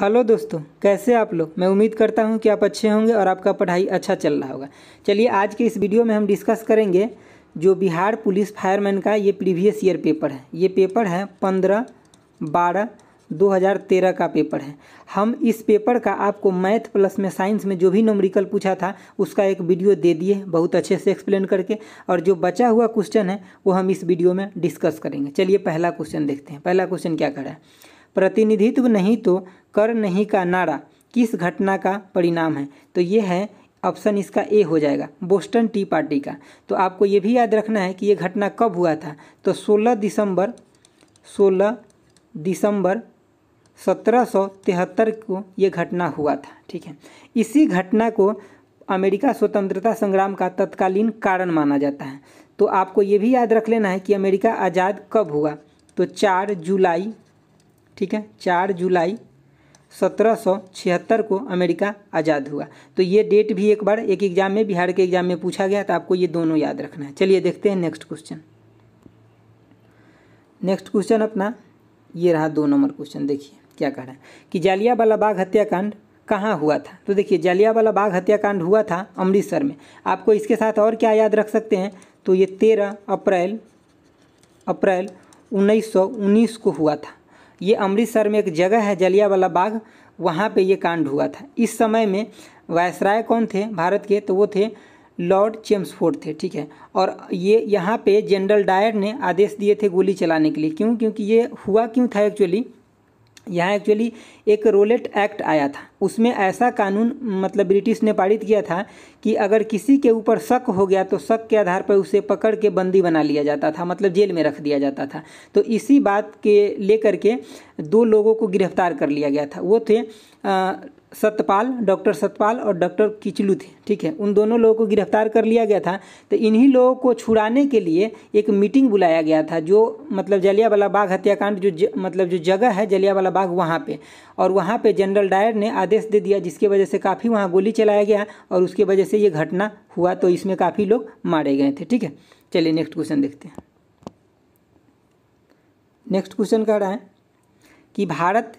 hello दोस्तों कैसे आप लोग मैं उम्मीद करता हूं कि आप अच्छे होंगे और आपका पढ़ाई अच्छा चल रहा होगा चलिए आज के इस वीडियो में हम डिस्कस करेंगे जो बिहार पुलिस फायरमैन का ये प्रीवियस ईयर पेपर है ये पेपर है पंद्रह बारह 2013 का पेपर है हम इस पेपर का आपको मैथ प्लस में साइंस में जो भी नोमरिकल पूछा था उसका एक वीडियो दे दिए बहुत अच्छे से एक्सप्लेन करके और जो बचा हुआ क्वेश्चन है वो हम इस वीडियो में डिस्कस करेंगे चलिए पहला क्वेश्चन देखते हैं पहला क्वेश्चन क्या कह रहा है प्रतिनिधित्व नहीं तो कर नहीं का नारा किस घटना का परिणाम है तो ये है ऑप्शन इसका ए हो जाएगा बोस्टन टी पार्टी का तो आपको ये भी याद रखना है कि ये घटना कब हुआ था तो 16 दिसंबर 16 दिसंबर 1773 को ये घटना हुआ था ठीक है इसी घटना को अमेरिका स्वतंत्रता संग्राम का तत्कालीन कारण माना जाता है तो आपको ये भी याद रख लेना है कि अमेरिका आज़ाद कब हुआ तो 4 जुलाई ठीक है चार जुलाई सत्रह सौ छिहत्तर को अमेरिका आज़ाद हुआ तो ये डेट भी एक बार एक एग्ज़ाम में बिहार के एग्ज़ाम में पूछा गया तो आपको ये दोनों याद रखना है चलिए देखते हैं नेक्स्ट क्वेश्चन नेक्स्ट क्वेश्चन अपना ये रहा दो नंबर क्वेश्चन देखिए क्या कह रहा है कि जालियावाला बाग हत्याकांड कहाँ हुआ था तो देखिए जालियावाला बाग हत्याकांड हुआ था अमृतसर में आपको इसके साथ और क्या याद रख सकते हैं तो ये तेरह अप्रैल अप्रैल उन्नीस को हुआ था ये अमृतसर में एक जगह है जलिया वाला बाग वहाँ पे ये कांड हुआ था इस समय में वायसराय कौन थे भारत के तो वो थे लॉर्ड चेम्सफोर्ड थे ठीक है और ये यहाँ पे जनरल डायर ने आदेश दिए थे गोली चलाने के लिए क्यों क्योंकि ये हुआ क्यों था एक्चुअली यहाँ एक्चुअली एक रोलेट एक्ट आया था उसमें ऐसा कानून मतलब ब्रिटिश ने पारित किया था कि अगर किसी के ऊपर शक हो गया तो शक के आधार पर उसे पकड़ के बंदी बना लिया जाता था मतलब जेल में रख दिया जाता था तो इसी बात के लेकर के दो लोगों को गिरफ्तार कर लिया गया था वो थे आ, सतपाल डॉक्टर सतपाल और डॉक्टर किचलू थे ठीक है उन दोनों लोगों को गिरफ्तार कर लिया गया था तो इन्हीं लोगों को छुड़ाने के लिए एक मीटिंग बुलाया गया था जो मतलब जलियावाला बाग हत्याकांड जो ज, मतलब जो जगह है जलियावाला बाग वहाँ पे और वहाँ पे जनरल डायर ने आदेश दे दिया जिसकी वजह से काफ़ी वहाँ गोली चलाया गया और उसके वजह से ये घटना हुआ तो इसमें काफ़ी लोग मारे गए थे ठीक है चलिए नेक्स्ट क्वेश्चन देखते हैं नेक्स्ट क्वेश्चन कह रहा है कि भारत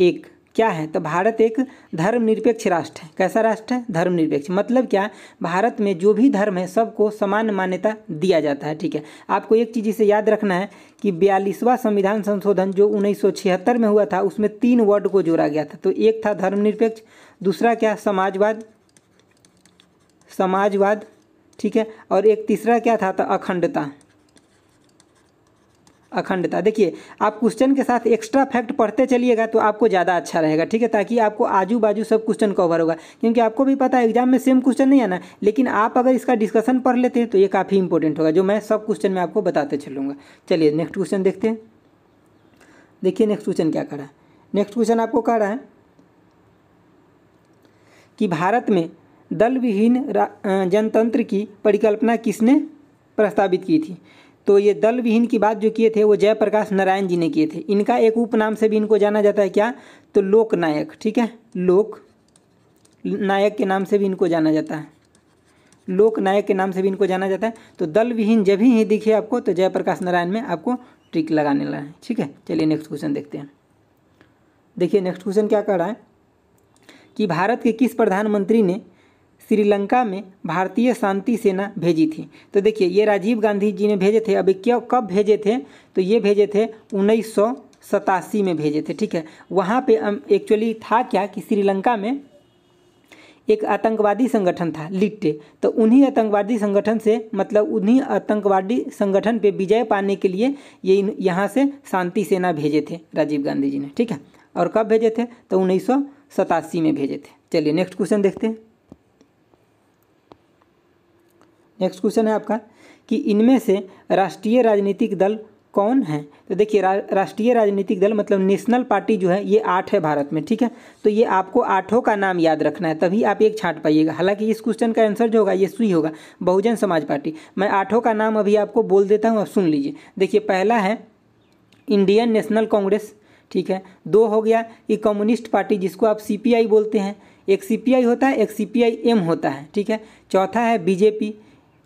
एक क्या है तो भारत एक धर्मनिरपेक्ष राष्ट्र है कैसा राष्ट्र है धर्मनिरपेक्ष मतलब क्या भारत में जो भी धर्म है सबको समान मान्यता दिया जाता है ठीक है आपको एक चीज़ इसे याद रखना है कि बयालीसवां संविधान संशोधन जो उन्नीस में हुआ था उसमें तीन वर्ड को जोड़ा गया था तो एक था धर्मनिरपेक्ष दूसरा क्या समाजवाद समाजवाद ठीक है और एक तीसरा क्या था तो अखंडता अखंडता देखिए आप क्वेश्चन के साथ एक्स्ट्रा फैक्ट पढ़ते चलिएगा तो आपको ज़्यादा अच्छा रहेगा ठीक है ताकि आपको आजू बाजू सब क्वेश्चन कवर होगा क्योंकि आपको भी पता है एग्जाम में सेम क्वेश्चन नहीं आना लेकिन आप अगर इसका डिस्कशन पढ़ लेते हैं तो ये काफ़ी इंपॉर्टेंट होगा जो मैं सब क्वेश्चन में आपको बताते चलूँगा चलिए नेक्स्ट क्वेश्चन देखते हैं देखिए नेक्स्ट क्वेश्चन क्या कह रहा है नेक्स्ट क्वेश्चन आपको कह रहा है कि भारत में दल विहीन जनतंत्र की परिकल्पना किसने प्रस्तावित की थी तो ये दल विहीन की बात जो किए थे वो जयप्रकाश नारायण जी ने किए थे इनका एक उपनाम से भी इनको जाना जाता है क्या तो लोक नायक ठीक है लोक नायक के नाम से भी इनको जाना जाता है लोक नायक के नाम से भी इनको जाना जाता है तो दल विहीन जब ही दिखे आपको तो जयप्रकाश नारायण में आपको ट्रिक लगाने लगा है ठीक है चलिए नेक्स्ट क्वेश्चन देखते हैं देखिए नेक्स्ट क्वेश्चन क्या कर रहा है कि भारत के किस प्रधानमंत्री ने श्रीलंका में भारतीय शांति सेना भेजी थी तो देखिए ये राजीव गांधी जी ने भेजे थे अभी क्यों कब भेजे थे तो ये भेजे थे उन्नीस सतासी में भेजे थे ठीक है वहाँ पे एक्चुअली था क्या कि श्रीलंका में एक आतंकवादी संगठन था लिट्टे तो उन्हीं आतंकवादी संगठन से मतलब उन्हीं आतंकवादी संगठन पे विजय पाने के लिए ये यहाँ से शांति सेना भेजे थे राजीव गांधी जी ने ठीक है और कब भेजे थे तो उन्नीस सतासी में भेजे थे चलिए नेक्स्ट क्वेश्चन देखते हैं नेक्स्ट क्वेश्चन है आपका कि इनमें से राष्ट्रीय राजनीतिक दल कौन है तो देखिए रा, राष्ट्रीय राजनीतिक दल मतलब नेशनल पार्टी जो है ये आठ है भारत में ठीक है तो ये आपको आठों का नाम याद रखना है तभी आप एक छाट पाइएगा हालांकि इस क्वेश्चन का आंसर जो होगा ये सुई होगा बहुजन समाज पार्टी मैं आठों का नाम अभी आपको बोल देता हूँ आप सुन लीजिए देखिए पहला है इंडियन नेशनल कांग्रेस ठीक है दो हो गया ये कम्युनिस्ट पार्टी जिसको आप सी बोलते हैं एक सी होता है एक सी एम होता है ठीक है चौथा है बीजेपी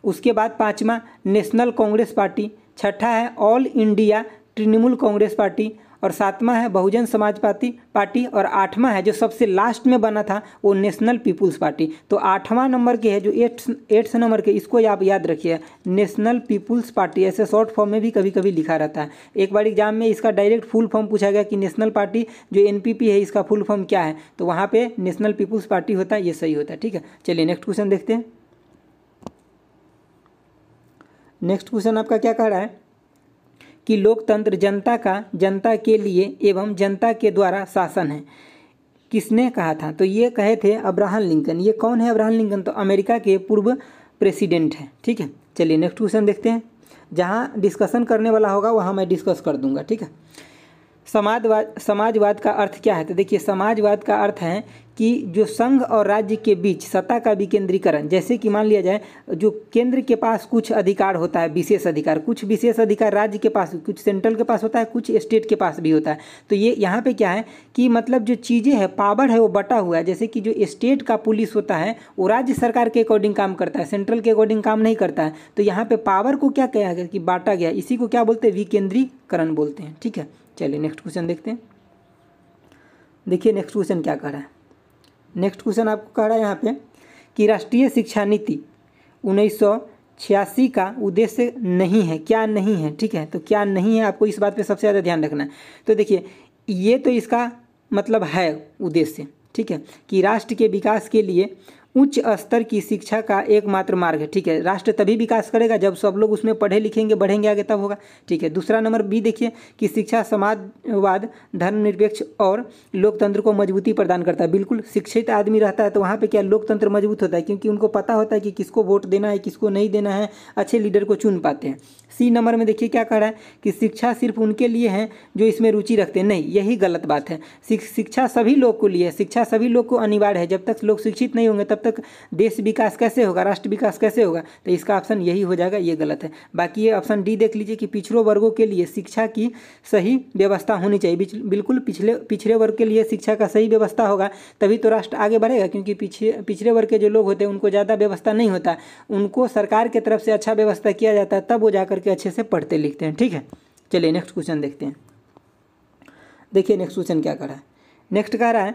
उसके बाद पाँचवा नेशनल कांग्रेस पार्टी छठा है all India Trinamool Congress party और सातवां है बहुजन समाज पार्टी पार्टी और आठवां है जो सबसे लास्ट में बना था वो नेशनल पीपुल्स पार्टी तो आठवां नंबर के है जो एट्स एट्स नंबर के इसको आप याद रखिए नेशनल पीपुल्स पार्टी ऐसे शॉर्ट फॉर्म में भी कभी कभी लिखा रहता है एक बार एग्जाम में इसका डायरेक्ट फुल फॉर्म पूछा गया कि नेशनल पार्टी जो एन है इसका फुल फॉर्म क्या है तो वहाँ पर नेशनल पीपुल्स पार्टी होता है ये सही होता है ठीक है चलिए नेक्स्ट क्वेश्चन देखते हैं नेक्स्ट क्वेश्चन आपका क्या कह रहा है कि लोकतंत्र जनता का जनता के लिए एवं जनता के द्वारा शासन है किसने कहा था तो ये कहे थे अब्राहम लिंकन ये कौन है अब्राहम लिंकन तो अमेरिका के पूर्व प्रेसिडेंट है ठीक है चलिए नेक्स्ट क्वेश्चन देखते हैं जहाँ डिस्कशन करने वाला होगा वहाँ मैं डिस्कस कर दूंगा ठीक है समाजवाद समाजवाद का अर्थ क्या है तो देखिए समाजवाद का अर्थ है कि जो संघ और राज्य के बीच सत्ता का विकेंद्रीकरण जैसे कि मान लिया जाए जो केंद्र के पास कुछ अधिकार होता है विशेष अधिकार कुछ विशेष अधिकार राज्य के पास कुछ सेंट्रल के पास होता है कुछ स्टेट के पास भी होता है तो ये यहाँ पे क्या है कि मतलब जो चीज़ें हैं पावर है वो बटा हुआ है जैसे कि जो स्टेट का पुलिस होता है वो राज्य सरकार के अकॉर्डिंग काम करता है सेंट्रल के अकॉर्डिंग काम नहीं करता है तो यहाँ पर पावर को क्या कहा गया कि बांटा गया इसी को क्या बोलते हैं विकेंद्रीकरण बोलते हैं ठीक है चलिए नेक्स्ट क्वेश्चन देखते हैं देखिए नेक्स्ट क्वेश्चन क्या कह रहा है नेक्स्ट क्वेश्चन आपको कह रहा है यहाँ पे कि राष्ट्रीय शिक्षा नीति उन्नीस छियासी का उद्देश्य नहीं है क्या नहीं है ठीक है तो क्या नहीं है आपको इस बात पे सबसे ज़्यादा ध्यान रखना है तो देखिए ये तो इसका मतलब है उद्देश्य ठीक है कि राष्ट्र के विकास के लिए उच्च स्तर की शिक्षा का एकमात्र मार्ग है ठीक है राष्ट्र तभी विकास करेगा जब सब लोग उसमें पढ़े लिखेंगे बढ़ेंगे आगे तब होगा ठीक है दूसरा नंबर बी देखिए कि शिक्षा समाजवाद धर्मनिरपेक्ष और लोकतंत्र को मजबूती प्रदान करता है बिल्कुल शिक्षित आदमी रहता है तो वहाँ पर क्या लोकतंत्र मजबूत होता है क्योंकि उनको पता होता है कि किसको वोट देना है किसको नहीं देना है अच्छे लीडर को चुन पाते हैं सी नंबर में देखिए क्या कह रहा है कि शिक्षा सिर्फ उनके लिए है जो इसमें रुचि रखते हैं नहीं यही गलत बात है शिक्षा सभी लोग को लिए शिक्षा सभी लोग को अनिवार्य है जब तक लोग शिक्षित नहीं होंगे तब तक देश विकास कैसे होगा राष्ट्र विकास कैसे होगा तो इसका ऑप्शन यही हो जाएगा ये गलत है बाकी ये ऑप्शन डी देख लीजिए कि पिछड़ों वर्गों के लिए शिक्षा की सही व्यवस्था होनी चाहिए बिल्कुल पिछले पिछड़े वर्ग के लिए शिक्षा का सही व्यवस्था होगा तभी तो राष्ट्र आगे बढ़ेगा क्योंकि पिछड़े वर्ग के जो लोग होते हैं उनको ज़्यादा व्यवस्था नहीं होता उनको सरकार की तरफ से अच्छा व्यवस्था किया जाता है तब वो जा करके अच्छे से पढ़ते लिखते हैं ठीक है चलिए नेक्स्ट क्वेश्चन देखते हैं देखिए नेक्स्ट क्वेश्चन क्या कह रहा है नेक्स्ट कह रहा है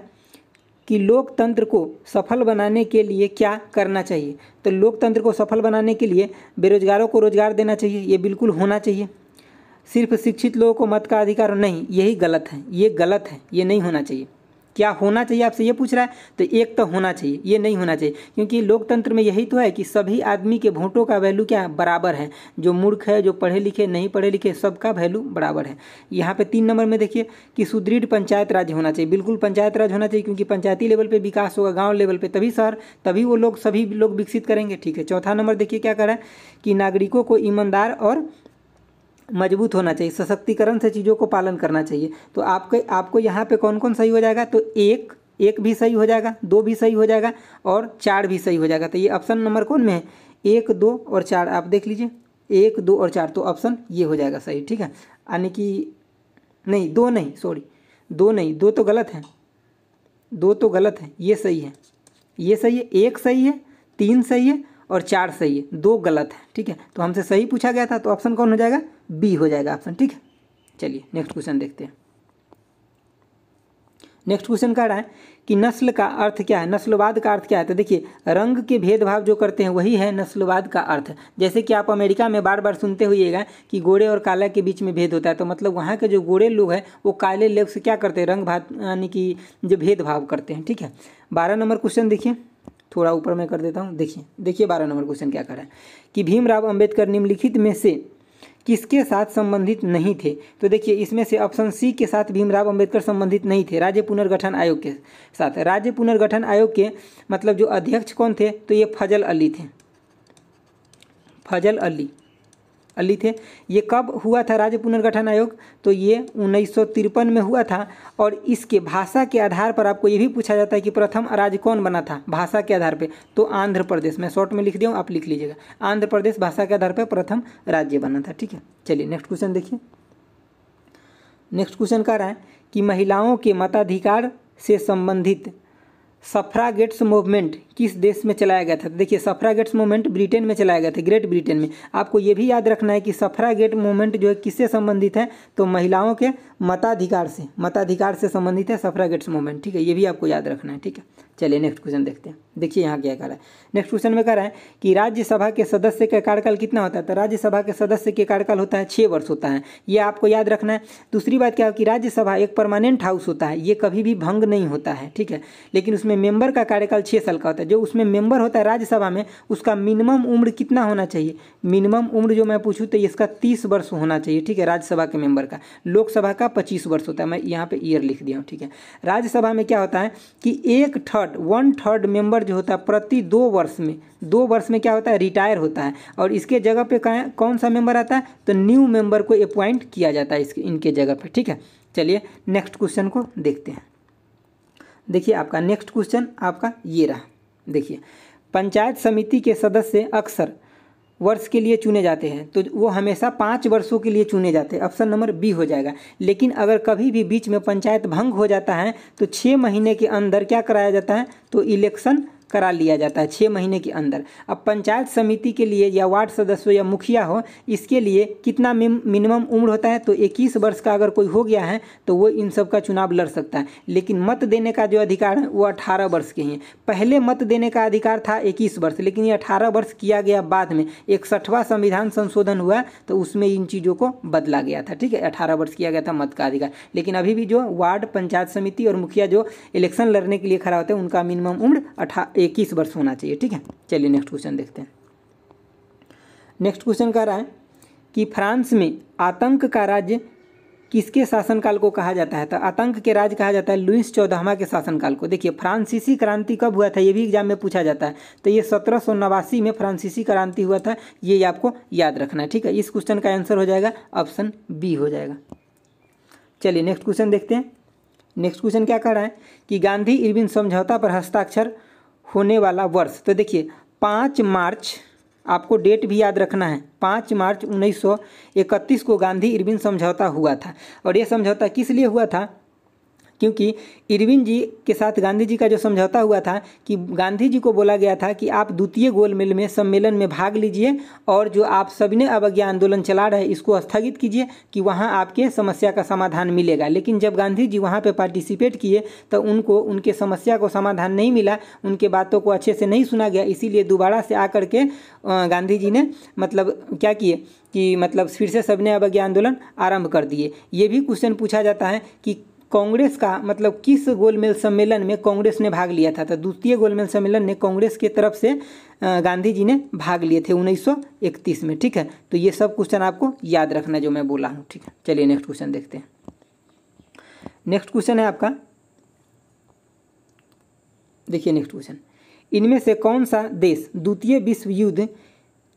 कि लोकतंत्र को सफल बनाने के लिए क्या करना चाहिए तो लोकतंत्र को सफल बनाने के लिए बेरोजगारों को रोजगार देना चाहिए ये बिल्कुल होना चाहिए सिर्फ शिक्षित लोगों को मत का अधिकार नहीं यही गलत है ये गलत है ये नहीं होना चाहिए क्या होना चाहिए आपसे ये पूछ रहा है तो एक तो होना चाहिए ये नहीं होना चाहिए क्योंकि लोकतंत्र में यही तो है कि सभी आदमी के वोटों का वैल्यू क्या बराबर है जो मूर्ख है जो पढ़े लिखे नहीं पढ़े लिखे सबका वैल्यू बराबर है यहाँ पे तीन नंबर में देखिए कि सुदृढ़ पंचायत राज होना चाहिए बिल्कुल पंचायत राज होना चाहिए क्योंकि पंचायती लेवल पर विकास होगा गाँव लेवल पर तभी शहर तभी वो लोग सभी लोग विकसित करेंगे ठीक है चौथा नंबर देखिए क्या करें कि नागरिकों को ईमानदार और मजबूत होना चाहिए सशक्तिकरण से चीज़ों को पालन करना चाहिए तो आपके आपको यहाँ पे कौन कौन सही हो जाएगा तो एक एक भी सही हो जाएगा दो भी सही हो जाएगा और चार भी सही हो जाएगा तो ये ऑप्शन नंबर कौन में है एक दो और चार आप देख लीजिए एक दो और चार तो ऑप्शन ये हो जाएगा सही ठीक है यानी कि नहीं दो नहीं सॉरी दो नहीं दो तो गलत है दो तो गलत है ये सही है ये सही है एक सही है तीन सही है और चार सही है दो गलत है ठीक है तो हमसे सही पूछा गया था तो ऑप्शन कौन हो जाएगा बी हो जाएगा ऑप्शन ठीक है चलिए नेक्स्ट क्वेश्चन देखते हैं नेक्स्ट क्वेश्चन कह रहा है कि नस्ल का अर्थ क्या है नस्लवाद का अर्थ क्या है तो देखिए रंग के भेदभाव जो करते हैं वही है नस्लवाद का अर्थ जैसे कि आप अमेरिका में बार बार सुनते हुएगा कि गोरे और काला के बीच में भेद होता है तो मतलब वहाँ के जो गोरे लोग हैं वो काले लोग से क्या करते हैं रंग भात यानी कि जो भेदभाव करते हैं ठीक है बारह नंबर क्वेश्चन देखिए थोड़ा ऊपर मैं कर देता हूँ देखिए देखिए बारह नंबर क्वेश्चन क्या कर रहा है कि भीमराव अम्बेडकर निम्नलिखित में से किसके साथ संबंधित नहीं थे तो देखिए इसमें से ऑप्शन सी के साथ भीमराव अंबेडकर संबंधित नहीं थे राज्य पुनर्गठन आयोग के साथ राज्य पुनर्गठन आयोग के मतलब जो अध्यक्ष कौन थे तो ये फजल अली थे फजल अली अली थे ये कब हुआ था राज्य पुनर्गठन आयोग तो ये उन्नीस में हुआ था और इसके भाषा के आधार पर आपको ये भी पूछा जाता है कि प्रथम राज्य कौन बना था भाषा के आधार पर तो आंध्र प्रदेश मैं शॉर्ट में लिख दिया आप लिख लीजिएगा आंध्र प्रदेश भाषा के आधार पर प्रथम राज्य बना था ठीक है चलिए नेक्स्ट क्वेश्चन देखिए नेक्स्ट क्वेश्चन कह रहा है कि महिलाओं के मताधिकार से संबंधित सफ्रागेट्स मूवमेंट किस देश में चलाया गया था देखिए सफ्रागेट्स मूवमेंट ब्रिटेन में चलाया गया था ग्रेट ब्रिटेन में आपको ये भी याद रखना है कि सफ्रागेट मूवमेंट जो है किससे संबंधित है तो महिलाओं के मताधिकार से मताधिकार से संबंधित है सफ्रागेट्स मूवमेंट ठीक है ये भी आपको याद रखना है ठीक है चलिए नेक्स्ट क्वेश्चन देखते हैं देखिए यहाँ क्या कह रहा है नेक्स्ट क्वेश्चन में कह रहा है कि राज्यसभा के सदस्य का कार्यकाल कितना होता है तो राज्यसभा के सदस्य के कार्यकाल होता है छः वर्ष होता है ये आपको याद रखना है दूसरी बात क्या है कि राज्यसभा एक परमानेंट हाउस होता है ये कभी भी भंग नहीं होता है ठीक है लेकिन उसमें मेंबर का कार्यकाल छः साल का होता है जो उसमें मेंबर होता है राज्यसभा में उसका मिनिमम उम्र कितना होना चाहिए मिनिमम उम्र जो मैं पूछूँ तो इसका तीस वर्ष होना चाहिए ठीक है राज्यसभा के मेंबर का लोकसभा का पच्चीस वर्ष होता है मैं यहाँ पर ईयर लिख दिया हूँ ठीक है राज्यसभा में क्या होता है कि एक third third one third member जो होता है प्रति दो वर्ष में दो वर्ष में क्या होता है रिटायर होता है और इसके जगह पे कौन सा मेंबर आता है तो न्यू मेंबर को अपॉइंट किया जाता है इसके इनके जगह पे ठीक है चलिए नेक्स्ट क्वेश्चन को देखते हैं देखिए आपका नेक्स्ट क्वेश्चन आपका ये रहा देखिए पंचायत समिति के सदस्य अक्सर वर्ष के लिए चुने जाते हैं तो वो हमेशा पाँच वर्षों के लिए चुने जाते हैं ऑप्शन नंबर बी हो जाएगा लेकिन अगर कभी भी बीच में पंचायत भंग हो जाता है तो छः महीने के अंदर क्या कराया जाता है तो इलेक्शन करा लिया जाता है छः महीने के अंदर अब पंचायत समिति के लिए या वार्ड सदस्य या मुखिया हो इसके लिए कितना मिनिमम उम्र होता है तो इक्कीस वर्ष का अगर कोई हो गया है तो वो इन सब का चुनाव लड़ सकता है लेकिन मत देने का जो अधिकार है वो अठारह वर्ष के हैं पहले मत देने का अधिकार था इक्कीस वर्ष लेकिन ये अठारह वर्ष किया गया बाद में इकसठवां संविधान संशोधन हुआ तो उसमें इन चीज़ों को बदला गया था ठीक है अठारह वर्ष किया गया था मत का अधिकार लेकिन अभी भी जो वार्ड पंचायत समिति और मुखिया जो इलेक्शन लड़ने के लिए खड़ा होते हैं उनका मिनिमम उम्र अठा इक्कीस वर्ष होना चाहिए ठीक है चलिए नेक्स्ट क्वेश्चन देखते हैं नेक्स्ट क्वेश्चन कह रहा है कि फ्रांस में आतंक का राज्य किसके शासनकाल को कहा जाता है तो आतंक के राज कहा जाता है लुइस चौदहवा के शासनकाल को देखिए फ्रांसीसी क्रांति कब हुआ था ये भी एग्जाम में पूछा जाता है तो ये सत्रह सौ नवासी में फ्रांसीसी क्रांति हुआ था ये आपको याद रखना है ठीक है इस क्वेश्चन का आंसर हो जाएगा ऑप्शन बी हो जाएगा चलिए नेक्स्ट क्वेश्चन देखते हैं नेक्स्ट क्वेश्चन क्या कह रहा है कि गांधी इरविन समझौता पर हस्ताक्षर होने वाला वर्ष तो देखिए पाँच मार्च आपको डेट भी याद रखना है पाँच मार्च 1931 को गांधी इरविन समझौता हुआ था और यह समझौता किस लिए हुआ था क्योंकि इरविन जी के साथ गांधी जी का जो समझौता हुआ था कि गांधी जी को बोला गया था कि आप द्वितीय गोलमेल में सम्मेलन में भाग लीजिए और जो आप सबने अवज्ञा आंदोलन चला रहे इसको स्थगित कीजिए कि वहाँ आपके समस्या का समाधान मिलेगा लेकिन जब गांधी जी वहाँ पर पार्टिसिपेट किए तो उनको उनके समस्या को समाधान नहीं मिला उनके बातों को अच्छे से नहीं सुना गया इसीलिए दोबारा से आकर के गांधी जी ने मतलब क्या किए कि मतलब फिर से सबने अवज्ञा आंदोलन आरंभ कर दिए ये भी क्वेश्चन पूछा जाता है कि कांग्रेस का मतलब किस गोलमेल सम्मेलन में कांग्रेस ने भाग लिया था तो द्वितीय गोलमेल सम्मेलन ने कांग्रेस के तरफ से गांधी जी ने भाग लिए थे 1931 में ठीक है तो ये सब क्वेश्चन आपको याद रखना जो मैं बोला हूँ ठीक है चलिए नेक्स्ट क्वेश्चन देखते हैं नेक्स्ट क्वेश्चन है आपका देखिए नेक्स्ट क्वेश्चन इनमें से कौन सा देश द्वितीय विश्व युद्ध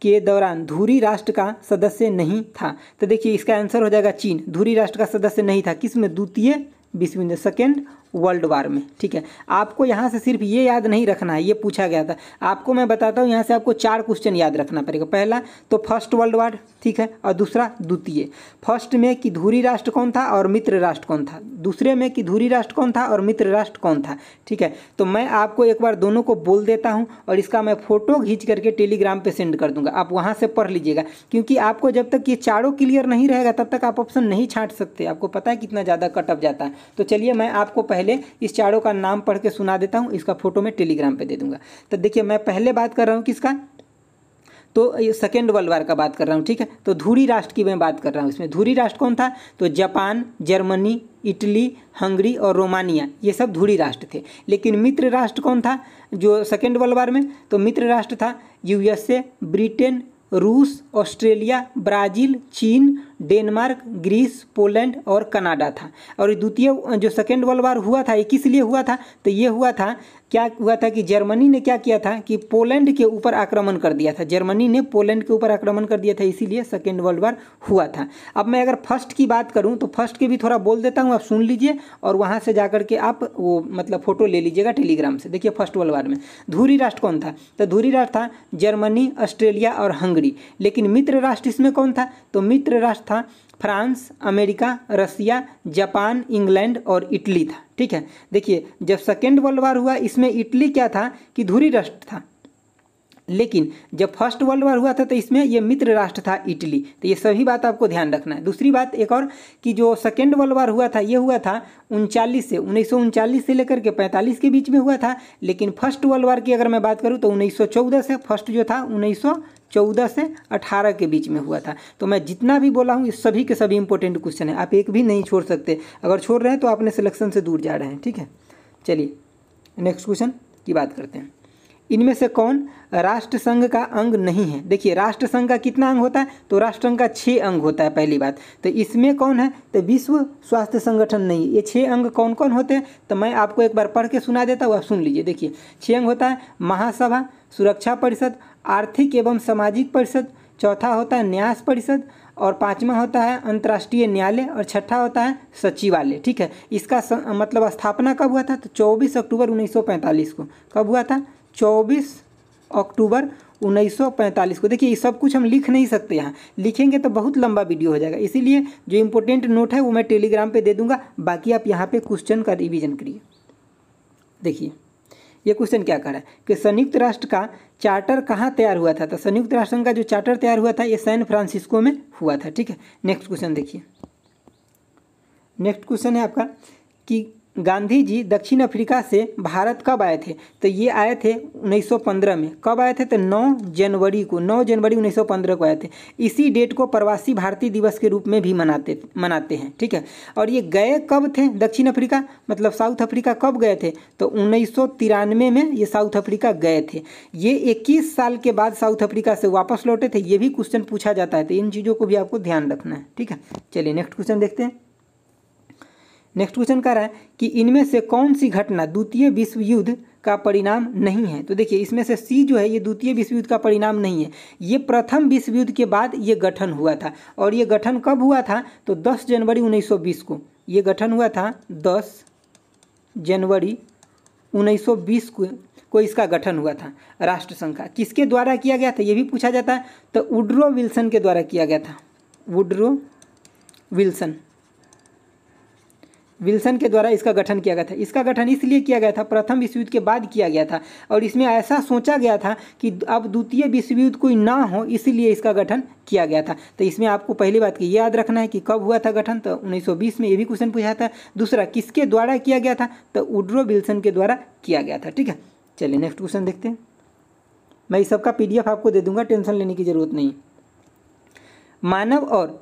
के दौरान धूरी राष्ट्र का सदस्य नहीं था तो देखिए इसका आंसर हो जाएगा चीन धूरी राष्ट्र का सदस्य नहीं था किसमें द्वितीय between the second world war में ठीक है आपको यहाँ से सिर्फ ये याद नहीं रखना है ये पूछा गया था आपको मैं बताता हूँ यहाँ से आपको चार क्वेश्चन याद रखना पड़ेगा पहला तो फर्स्ट वर्ल्ड वार ठीक है और दूसरा द्वितीय फर्स्ट में कि धूरी राष्ट्र कौन था और मित्र राष्ट्र कौन था दूसरे में कि धूरी राष्ट्र कौन था और मित्र राष्ट्र कौन था ठीक है तो मैं आपको एक बार दोनों को बोल देता हूँ और इसका मैं फोटो खींच करके टेलीग्राम पर सेंड कर दूंगा आप वहाँ से पढ़ लीजिएगा क्योंकि आपको जब तक ये चारों क्लियर नहीं रहेगा तब तक आप ऑप्शन नहीं छाँट सकते आपको पता है कितना ज़्यादा कट अप जाता है तो चलिए मैं आपको पहले पहले इस चारों का नाम पढ़ के सुना देता हूँ इसका फोटो मैं टेलीग्राम पर दे दूंगा तो देखिए मैं पहले बात कर रहा हूँ किसका तो ये सेकेंड वर्ल्ड वार का बात कर रहा हूँ ठीक है तो धूरी राष्ट्र की मैं बात कर रहा हूँ इसमें धूरी राष्ट्र कौन था तो जापान जर्मनी इटली हंगरी और रोमानिया ये सब धूरी राष्ट्र थे लेकिन मित्र राष्ट्र कौन था जो सेकेंड वर्ल्ड वार में तो मित्र राष्ट्र था यूएसए ब्रिटेन रूस ऑस्ट्रेलिया ब्राज़ील चीन डेनमार्क ग्रीस पोलैंड और कनाडा था और द्वितीय जो सेकेंड वर्ल्ड वार हुआ था ये किस लिए हुआ था तो ये हुआ था क्या हुआ था कि जर्मनी ने क्या किया था कि पोलैंड के ऊपर आक्रमण कर दिया था जर्मनी ने पोलैंड के ऊपर आक्रमण कर दिया था इसीलिए सेकेंड वर्ल्ड वार हुआ था अब मैं अगर फर्स्ट की बात करूं तो फर्स्ट के भी थोड़ा बोल देता हूँ आप सुन लीजिए और वहां से जाकर के आप वो मतलब फोटो ले लीजिएगा टेलीग्राम से देखिए फर्स्ट वर्ल्ड वार में धूरी राष्ट्र कौन था तो धूरी राष्ट्र था जर्मनी ऑस्ट्रेलिया और हंगरी लेकिन मित्र राष्ट्र इसमें कौन था तो मित्र राष्ट्र था था France America Russia Japan England और इटली था ठीक है देखिए जब सेकेंड वर्ल्ड वार हुआ इसमें इटली क्या था कि धुरी राष्ट्र था लेकिन जब फर्स्ट वर्ल्ड वॉर हुआ था तो इसमें ये मित्र राष्ट्र था इटली तो ये सभी बात आपको ध्यान रखना है दूसरी बात एक और कि जो सेकेंड वर्ल्ड वॉर हुआ था ये हुआ था उनचालीस से उन्नीस से लेकर के पैंतालीस के बीच में हुआ था लेकिन फर्स्ट वर्ल्ड वॉर की अगर मैं बात करूँ तो उन्नीस से फर्स्ट जो था उन्नीस चौदह से अठारह के बीच में हुआ था तो मैं जितना भी बोला हूँ ये सभी के सभी इंपॉर्टेंट क्वेश्चन है आप एक भी नहीं छोड़ सकते अगर छोड़ रहे हैं तो आपने सिलेक्शन से दूर जा रहे हैं ठीक है चलिए नेक्स्ट क्वेश्चन की बात करते हैं इनमें से कौन राष्ट्र संघ का अंग नहीं है देखिए राष्ट्र संघ का कितना अंग होता है तो राष्ट्र संघ का छः अंग होता है पहली बात तो इसमें कौन है तो विश्व स्वास्थ्य संगठन नहीं ये छः अंग कौन कौन होते हैं तो मैं आपको एक बार पढ़ के सुना देता हूँ आप सुन लीजिए देखिए छः अंग होता है महासभा सुरक्षा परिषद आर्थिक एवं सामाजिक परिषद चौथा होता है न्यास परिषद और पांचवा होता है अंतर्राष्ट्रीय न्यायालय और छठा होता है सचिवालय ठीक है इसका स, मतलब स्थापना कब हुआ था तो 24 अक्टूबर 1945 को कब हुआ था चौबीस अक्टूबर 1945 को देखिए ये सब कुछ हम लिख नहीं सकते यहाँ लिखेंगे तो बहुत लंबा वीडियो हो जाएगा इसीलिए जो इम्पोर्टेंट नोट है वो मैं टेलीग्राम पे दे दूंगा बाकी आप यहाँ पे क्वेश्चन का रिवीजन करिए देखिए ये क्वेश्चन क्या कर रहा है कि संयुक्त राष्ट्र का चार्टर कहाँ तैयार हुआ था तो संयुक्त राष्ट्र का जो चार्टर तैयार हुआ था ये सैन फ्रांसिस्को में हुआ था ठीक है नेक्स्ट क्वेश्चन देखिए नेक्स्ट क्वेश्चन है आपका कि गांधी जी दक्षिण अफ्रीका से भारत कब आए थे तो ये आए थे 1915 में कब आए थे तो 9 जनवरी को 9 जनवरी 1915 को आए थे इसी डेट को प्रवासी भारतीय दिवस के रूप में भी मनाते मनाते हैं ठीक है और ये गए कब थे दक्षिण अफ्रीका मतलब साउथ अफ्रीका कब गए थे तो उन्नीस में ये साउथ अफ्रीका गए थे ये इक्कीस साल के बाद साउथ अफ्रीका से वापस लौटे थे ये भी क्वेश्चन पूछा जाता है तो इन चीज़ों को भी आपको ध्यान रखना है ठीक है चलिए नेक्स्ट क्वेश्चन देखते हैं नेक्स्ट क्वेश्चन कह रहा है कि इनमें से कौन सी घटना द्वितीय विश्व युद्ध का परिणाम नहीं है तो देखिए इसमें से सी जो है ये द्वितीय विश्व युद्ध का परिणाम नहीं है ये प्रथम विश्व युद्ध के बाद ये गठन हुआ था और ये गठन कब हुआ था तो 10 जनवरी 1920 को ये गठन हुआ था 10 जनवरी 1920 को को इसका गठन हुआ था राष्ट्रसंघ का किसके द्वारा किया गया था ये भी पूछा जाता है तो वुड्रो विल्सन के द्वारा किया गया था वुड्रो विल्सन विल्सन के द्वारा इसका गठन किया गया था इसका गठन इसलिए किया गया था प्रथम विश्व युद्ध के बाद किया गया था और इसमें ऐसा सोचा गया था कि अब द्वितीय विश्व युद्ध कोई ना हो इसीलिए इसका गठन किया गया था तो इसमें आपको पहली बात की याद रखना है कि कब हुआ था गठन तो 1920 में ये भी क्वेश्चन पूछा था दूसरा किसके द्वारा किया गया था तो उड्रो विल्सन के द्वारा किया गया था ठीक है चलिए नेक्स्ट क्वेश्चन देखते हैं मैं इस सबका पी आपको दे दूंगा टेंशन लेने की जरूरत नहीं मानव और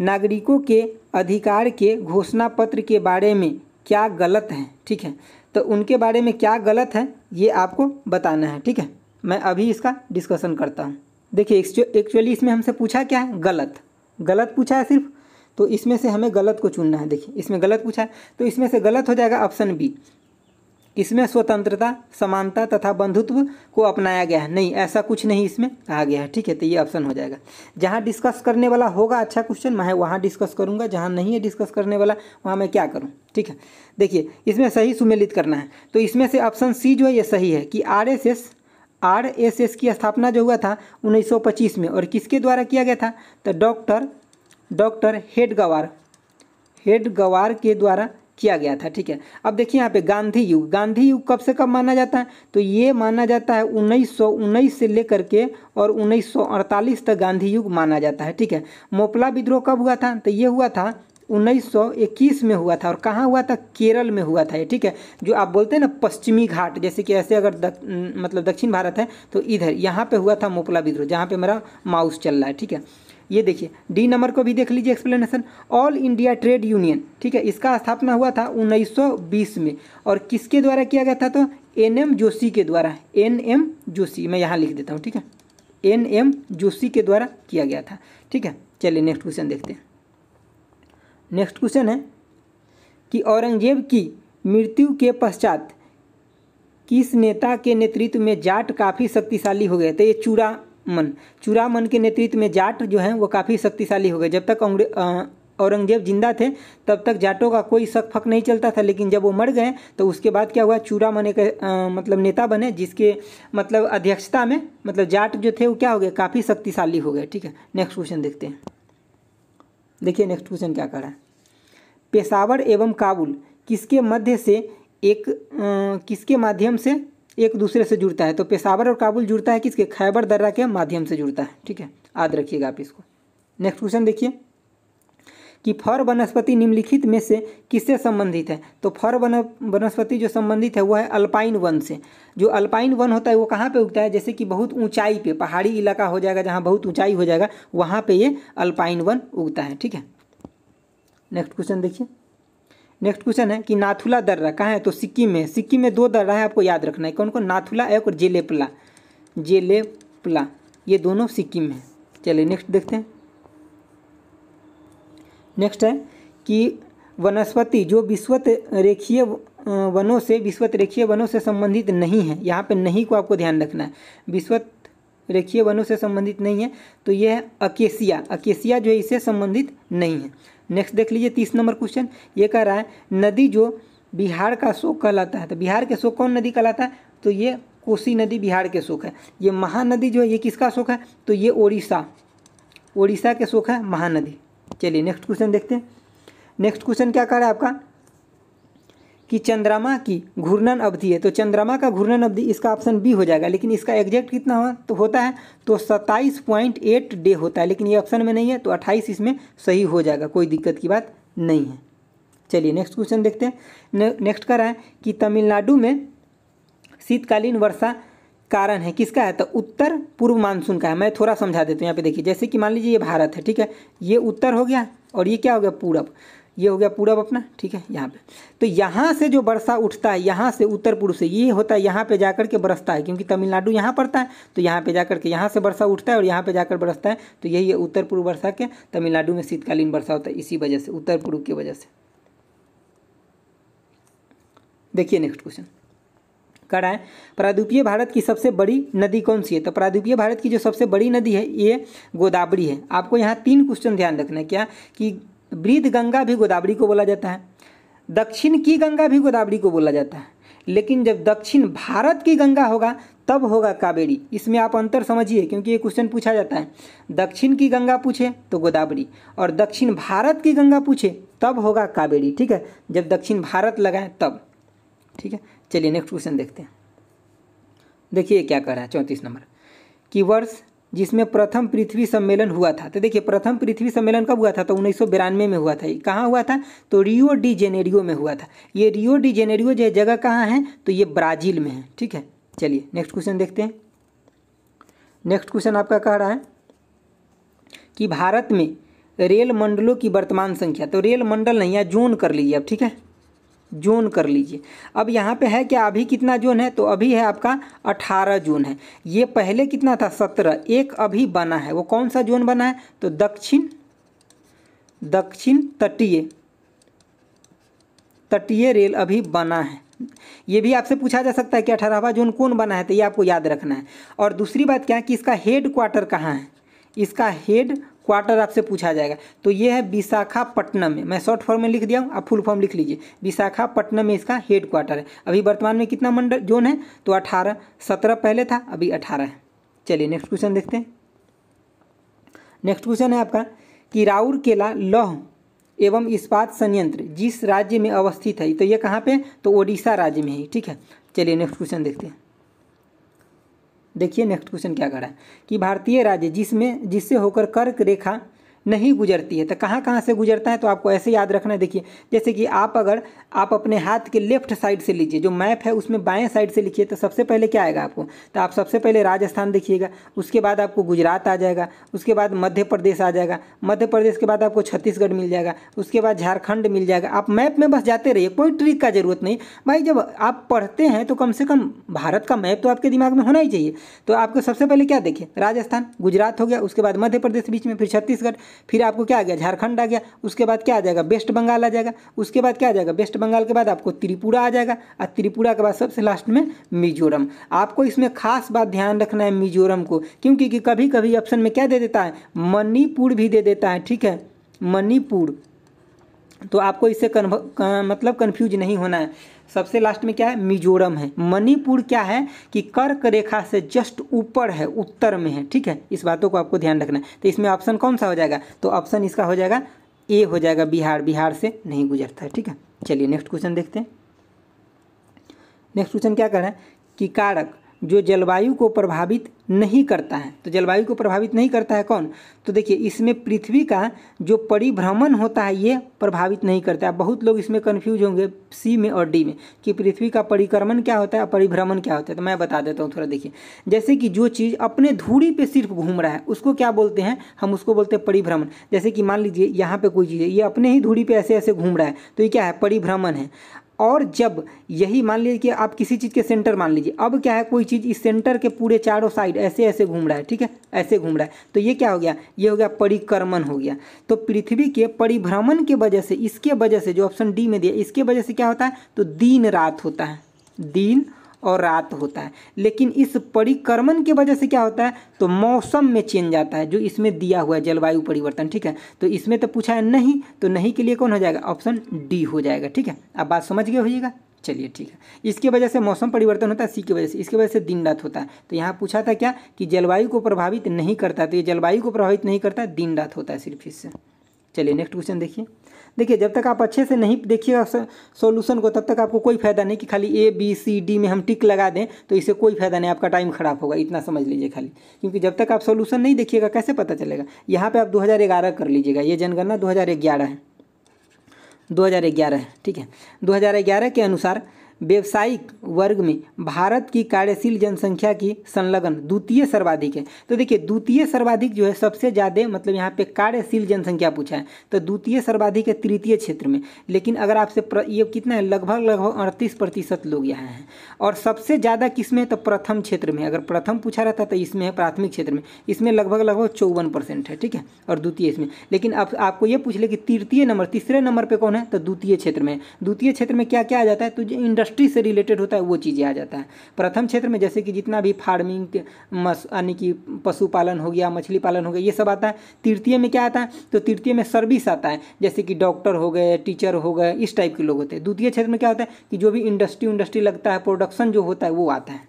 नागरिकों के अधिकार के घोषणा पत्र के बारे में क्या गलत है ठीक है तो उनके बारे में क्या गलत है ये आपको बताना है ठीक है मैं अभी इसका डिस्कशन करता हूँ देखिए एक्चुअली इसमें हमसे पूछा क्या है गलत गलत पूछा है सिर्फ तो इसमें से हमें गलत को चुनना है देखिए इसमें गलत पूछा है तो इसमें से गलत हो जाएगा ऑप्शन बी इसमें स्वतंत्रता समानता तथा बंधुत्व को अपनाया गया है नहीं ऐसा कुछ नहीं इसमें आ गया है ठीक है तो ये ऑप्शन हो जाएगा जहाँ डिस्कस करने वाला होगा अच्छा क्वेश्चन मैं वहाँ डिस्कस करूँगा जहाँ नहीं है डिस्कस करने वाला वहाँ मैं क्या करूँ ठीक है देखिए इसमें सही सुमेलित करना है तो इसमें से ऑप्शन सी जो है ये सही है कि R S S R S S की स्थापना जो हुआ था 1925 में और किसके द्वारा किया गया था तो doctor doctor Hedgewar Hedgewar के द्वारा किया गया था ठीक है अब देखिए यहाँ पे गांधी युग गांधी युग कब से कब माना जाता है तो ये माना जाता है उन्नीस से लेकर के और 1948 तक गांधी युग माना जाता है ठीक है मोपला विद्रोह कब हुआ था तो ये हुआ था 1921 में हुआ था और कहाँ हुआ था केरल में हुआ था ये ठीक है जो आप बोलते हैं ना पश्चिमी घाट जैसे कि ऐसे अगर दक, मतलब दक्षिण भारत है तो इधर यहाँ पे हुआ था मोपला विद्रोह जहाँ पे मेरा माउस चल रहा है ठीक है ये देखिए डी नंबर को भी देख लीजिए explanation all India trade union ठीक है इसका स्थापना हुआ था 1920 में और किसके द्वारा किया गया था तो एन एम जोशी के द्वारा एन एम जोशी मैं यहाँ लिख देता हूँ ठीक है एन एम जोशी के द्वारा किया गया था ठीक है चलिए नेक्स्ट क्वेश्चन देखते हैं नेक्स्ट क्वेश्चन है कि औरंगजेब की मृत्यु के पश्चात किस नेता के नेतृत्व में जाट काफ़ी शक्तिशाली हो गए थे ये चूड़ा मन चूड़ामन के नेतृत्व में जाट जो है वो काफ़ी शक्तिशाली हो गए जब तक औरंगजेब जिंदा थे तब तक जाटों का कोई शक फक नहीं चलता था लेकिन जब वो मर गए तो उसके बाद क्या हुआ चूरा मने का आ, मतलब नेता बने जिसके मतलब अध्यक्षता में मतलब जाट जो थे वो क्या हो गए काफ़ी शक्तिशाली हो गए ठीक है नेक्स्ट क्वेश्चन देखते हैं देखिए नेक्स्ट क्वेश्चन क्या करा रहा है पेशावर एवं काबुल किसके मध्य से एक आ, किसके माध्यम से एक दूसरे से जुड़ता है तो पेशावर और काबुल जुड़ता है किसके खैबर दर्रा के माध्यम से जुड़ता है ठीक है याद रखिएगा आप इसको नेक्स्ट क्वेश्चन देखिए कि फर वनस्पति निम्नलिखित में से किससे संबंधित है तो फर वनस्पति जो संबंधित है वह है अल्पाइन वन से जो अल्पाइन वन होता है वो कहाँ पे उगता है जैसे कि बहुत ऊंचाई पे पहाड़ी इलाका हो जाएगा जहाँ बहुत ऊंचाई हो जाएगा वहाँ पे ये अल्पाइन वन उगता है ठीक है नेक्स्ट क्वेश्चन देखिए नेक्स्ट क्वेश्चन है कि नाथुला दर्रा कहाँ है तो सिक्किम में सिक्किम में दो दर्रा है आपको याद रखना है कौन कौन नाथुला एक और जेलेपला जेलेपला ये दोनों सिक्किम में चलिए नेक्स्ट देखते हैं नेक्स्ट है कि वनस्पति जो विश्वत रेखीय वनों से विश्वत रेखीय वनों से संबंधित नहीं है यहाँ पे नहीं को आपको ध्यान रखना है विश्वत रेखीय वनों से संबंधित नहीं है तो यह अकेसिया अकेसिया जो है इससे संबंधित नहीं है नेक्स्ट देख लीजिए तीस नंबर क्वेश्चन ये कह रहा है नदी जो बिहार का शोक कहलाता है तो बिहार के शोक कौन नदी कहलाता है तो ये कोसी नदी बिहार के शोक है ये महानदी जो है ये किसका शोक है तो ये ओडिशा ओडिशा के शोक है महानदी चलिए नेक्स्ट क्वेश्चन देखते हैं नेक्स्ट क्वेश्चन क्या कह रहा है आपका कि चंद्रमा की घूर्णन अवधि है तो चंद्रमा का घूर्णन अवधि इसका ऑप्शन बी हो जाएगा लेकिन इसका एग्जैक्ट कितना हो तो होता है तो सत्ताईस पॉइंट एट डे होता है लेकिन ये ऑप्शन में नहीं है तो अट्ठाईस इसमें सही हो जाएगा कोई दिक्कत की बात नहीं है चलिए नेक्स्ट क्वेश्चन देखते हैं ने, नेक्स्ट कर रहा है कि तमिलनाडु में शीतकालीन वर्षा कारण है किसका है तो उत्तर पूर्व मानसून का है मैं थोड़ा समझा देता हूँ यहाँ पे देखिए जैसे कि मान लीजिए ये भारत है ठीक है ये उत्तर हो गया और ये क्या हो गया पूरब ये हो गया पूरब अपना ठीक है यहाँ पे तो यहाँ से जो वर्षा उठता है यहाँ से उत्तर पूर्व से ये होता है यहाँ पे जाकर के बरसता है क्योंकि तमिलनाडु यहाँ पड़ता है तो यहाँ पे जाकर के यहाँ से वर्षा उठता है और यहाँ पे जाकर बरसता है तो यही है उत्तर पूर्व वर्षा के तमिलनाडु में शीतकालीन वर्षा होता है इसी वजह से उत्तर पूर्व की वजह से देखिए नेक्स्ट क्वेश्चन है प्रादीपीय भारत की सबसे बड़ी नदी कौन सी है तो प्रादीपीय भारत की जो सबसे बड़ी नदी है ये गोदावरी है आपको यहाँ तीन क्वेश्चन ध्यान रखना है क्या कि वृद्ध गंगा भी गोदावरी को बोला जाता है दक्षिण की गंगा भी गोदावरी को बोला जाता है लेकिन जब दक्षिण भारत की गंगा होगा तब होगा कावेरी इसमें आप अंतर समझिए क्योंकि ये क्वेश्चन पूछा जाता है दक्षिण की गंगा पूछे तो गोदावरी और दक्षिण भारत की गंगा पूछे तब होगा कावेरी ठीक है जब दक्षिण भारत लगाएं तब ठीक है चलिए नेक्स्ट क्वेश्चन देखते हैं देखिए क्या कह रहा है चौंतीस नंबर कि वर्ष जिसमें प्रथम पृथ्वी सम्मेलन हुआ था तो देखिए प्रथम पृथ्वी सम्मेलन कब हुआ था तो उन्नीस में हुआ था कहाँ हुआ था तो रियो डी जेनेरियो में हुआ था ये रियो डी जेनेरियो जो जगह कहाँ है तो ये ब्राज़ील में है ठीक है चलिए नेक्स्ट क्वेश्चन देखते हैं नेक्स्ट क्वेश्चन आपका कह रहा है कि भारत में रेल मंडलों की वर्तमान संख्या तो रेल मंडल नहीं है जोन कर लीजिए अब ठीक है जोन कर लीजिए अब यहाँ पे है क्या अभी कितना जोन है तो अभी है आपका 18 जोन है ये पहले कितना था 17 एक अभी बना है वो कौन सा जोन बना है तो दक्षिण दक्षिण तटीय तटीय रेल अभी बना है ये भी आपसे पूछा जा सकता है कि अठारहवा जोन कौन बना है तो ये आपको याद रखना है और दूसरी बात क्या है कि इसका हेड क्वार्टर कहाँ है इसका हेड क्वार्टर आपसे पूछा जाएगा तो ये है विशाखापट्टनम में मैं शॉर्ट फॉर्म में लिख दिया हूँ आप फुल फॉर्म लिख लीजिए विशाखापट्टनम में इसका हेड क्वार्टर है अभी वर्तमान में कितना मंडल जोन है तो अठारह सत्रह पहले था अभी अठारह है चलिए नेक्स्ट क्वेश्चन देखते हैं नेक्स्ट क्वेश्चन है आपका कि केला लौह एवं इस्पात संयंत्र जिस राज्य में अवस्थित है तो ये कहाँ पे तो ओडिशा राज्य में है ठीक है चलिए नेक्स्ट क्वेश्चन देखते हैं देखिए नेक्स्ट क्वेश्चन क्या कर रहा है कि भारतीय राज्य जिसमें जिससे होकर कर्क रेखा नहीं गुजरती है तो कहाँ कहाँ से गुजरता है तो आपको ऐसे याद रखना है देखिए जैसे कि आप अगर आप अपने हाथ के लेफ्ट साइड से लीजिए जो मैप है उसमें बाएं साइड से लिखिए तो सबसे पहले क्या आएगा आपको तो आप सबसे पहले राजस्थान देखिएगा उसके बाद आपको गुजरात आ जाएगा उसके बाद मध्य प्रदेश आ जाएगा मध्य प्रदेश के बाद आपको छत्तीसगढ़ मिल जाएगा उसके बाद झारखंड मिल जाएगा आप मैप में बस जाते रहिए कोई ट्रिक का ज़रूरत नहीं भाई जब आप पढ़ते हैं तो कम से कम भारत का मैप तो आपके दिमाग में होना ही चाहिए तो आपको सबसे पहले क्या देखिए राजस्थान गुजरात हो गया उसके बाद मध्य प्रदेश बीच में फिर छत्तीसगढ़ फिर आपको क्या आ गया झारखंड आ गया उसके बाद क्या आ जाएगा वेस्ट बंगाल आ जाएगा उसके बाद क्या आ जाएगा वेस्ट बंगाल के बाद आपको त्रिपुरा आ जाएगा और त्रिपुरा के बाद सबसे लास्ट में मिजोरम आपको इसमें खास बात ध्यान रखना है मिजोरम को क्योंकि कभी कभी ऑप्शन में क्या दे देता है मणिपुर भी दे देता है ठीक है मणिपुर तो आपको इससे मतलब कन्फ्यूज नहीं होना है सबसे लास्ट में क्या है मिजोरम है मणिपुर क्या है कि कर्क रेखा से जस्ट ऊपर है उत्तर में है ठीक है इस बातों को आपको ध्यान रखना है तो इसमें ऑप्शन कौन सा हो जाएगा तो ऑप्शन इसका हो जाएगा ए हो जाएगा बिहार बिहार से नहीं गुजरता है ठीक है चलिए नेक्स्ट क्वेश्चन देखते हैं नेक्स्ट क्वेश्चन क्या कर रहे हैं कि कारक जो जलवायु को प्रभावित नहीं करता है तो जलवायु को प्रभावित नहीं करता है कौन तो देखिए इसमें पृथ्वी का जो परिभ्रमण होता है ये प्रभावित नहीं करता है बहुत लोग इसमें कन्फ्यूज होंगे सी में और डी में कि पृथ्वी का परिक्रमण क्या होता है और परिभ्रमण क्या होता है तो मैं बता देता हूँ थोड़ा देखिए जैसे कि जो चीज़ अपने धूरी पर सिर्फ घूम रहा है उसको क्या बोलते हैं हम उसको बोलते हैं परिभ्रमण जैसे कि मान लीजिए यहाँ पर कोई चीज़ है ये अपने ही धूरी पर ऐसे ऐसे घूम रहा है तो ये क्या है परिभ्रमण है और जब यही मान लीजिए कि आप किसी चीज़ के सेंटर मान लीजिए अब क्या है कोई चीज़ इस सेंटर के पूरे चारों साइड ऐसे ऐसे घूम रहा है ठीक है ऐसे घूम रहा है तो ये क्या हो गया ये हो गया परिक्रमण हो गया तो पृथ्वी के परिभ्रमण के वजह से इसके वजह से जो ऑप्शन डी में दिया इसके वजह से क्या होता है तो दिन रात होता है दिन और रात होता है लेकिन इस परिक्रमण की वजह से क्या होता है तो मौसम में चेंज आता है जो इसमें दिया हुआ है जलवायु परिवर्तन ठीक है तो इसमें तो पूछा है नहीं तो नहीं के लिए कौन हो जाएगा ऑप्शन डी हो जाएगा ठीक है अब बात समझ गए होइएगा चलिए ठीक है इसके वजह से मौसम परिवर्तन होता है सी की वजह से इसके वजह से दिन रात होता है तो यहाँ पूछा था क्या कि जलवायु को प्रभावित नहीं करता तो ये जलवायु को प्रभावित नहीं करता दिन रात होता है सिर्फ इससे चलिए नेक्स्ट क्वेश्चन देखिए देखिए जब तक आप अच्छे से नहीं देखिएगा सॉल्यूशन को तब तक आपको कोई फ़ायदा नहीं कि खाली ए बी सी डी में हम टिक लगा दें तो इससे कोई फ़ायदा नहीं आपका टाइम ख़राब होगा इतना समझ लीजिए खाली क्योंकि जब तक आप सोल्यूशन नहीं देखिएगा कैसे पता चलेगा यहाँ पर आप दो कर लीजिएगा ये जनगणना दो है 2011 है ठीक है 2011 के अनुसार व्यवसायिक वर्ग में भारत की कार्यशील जनसंख्या की संलग्न द्वितीय सर्वाधिक है तो देखिए द्वितीय सर्वाधिक जो है सबसे ज़्यादा मतलब यहाँ पे कार्यशील जनसंख्या पूछा है तो द्वितीय सर्वाधिक है तृतीय क्षेत्र में लेकिन अगर आपसे ये कितना है लगभग लगभग अड़तीस प्रतिशत लोग यहाँ हैं और सबसे ज़्यादा किस में तो प्रथम क्षेत्र में अगर प्रथम पूछा रहता तो इसमें है प्राथमिक क्षेत्र में इसमें लगभग लगभग चौवन परसेंट है ठीक है और द्वितीय इसमें लेकिन अब आपको ये पूछ ले कि तृतीय नंबर तीसरे नंबर पर कौन है तो द्वितीय क्षेत्र में द्वितीय क्षेत्र में क्या क्या आ जाता है तो इंडस्ट्री इंडस्ट्री से रिलेटेड होता है वो चीज़ें आ जाता है प्रथम क्षेत्र में जैसे कि जितना भी फार्मिंग यानी कि पशुपालन हो गया मछली पालन हो गया ये सब आता है तृतीय में क्या आता है तो तृतीय में सर्विस आता है जैसे कि डॉक्टर हो गए टीचर हो गए इस टाइप के लोग होते हैं द्वितीय क्षेत्र में क्या होता है कि जो भी इंडस्ट्री उंडस्ट्री लगता है प्रोडक्शन जो होता है वो आता है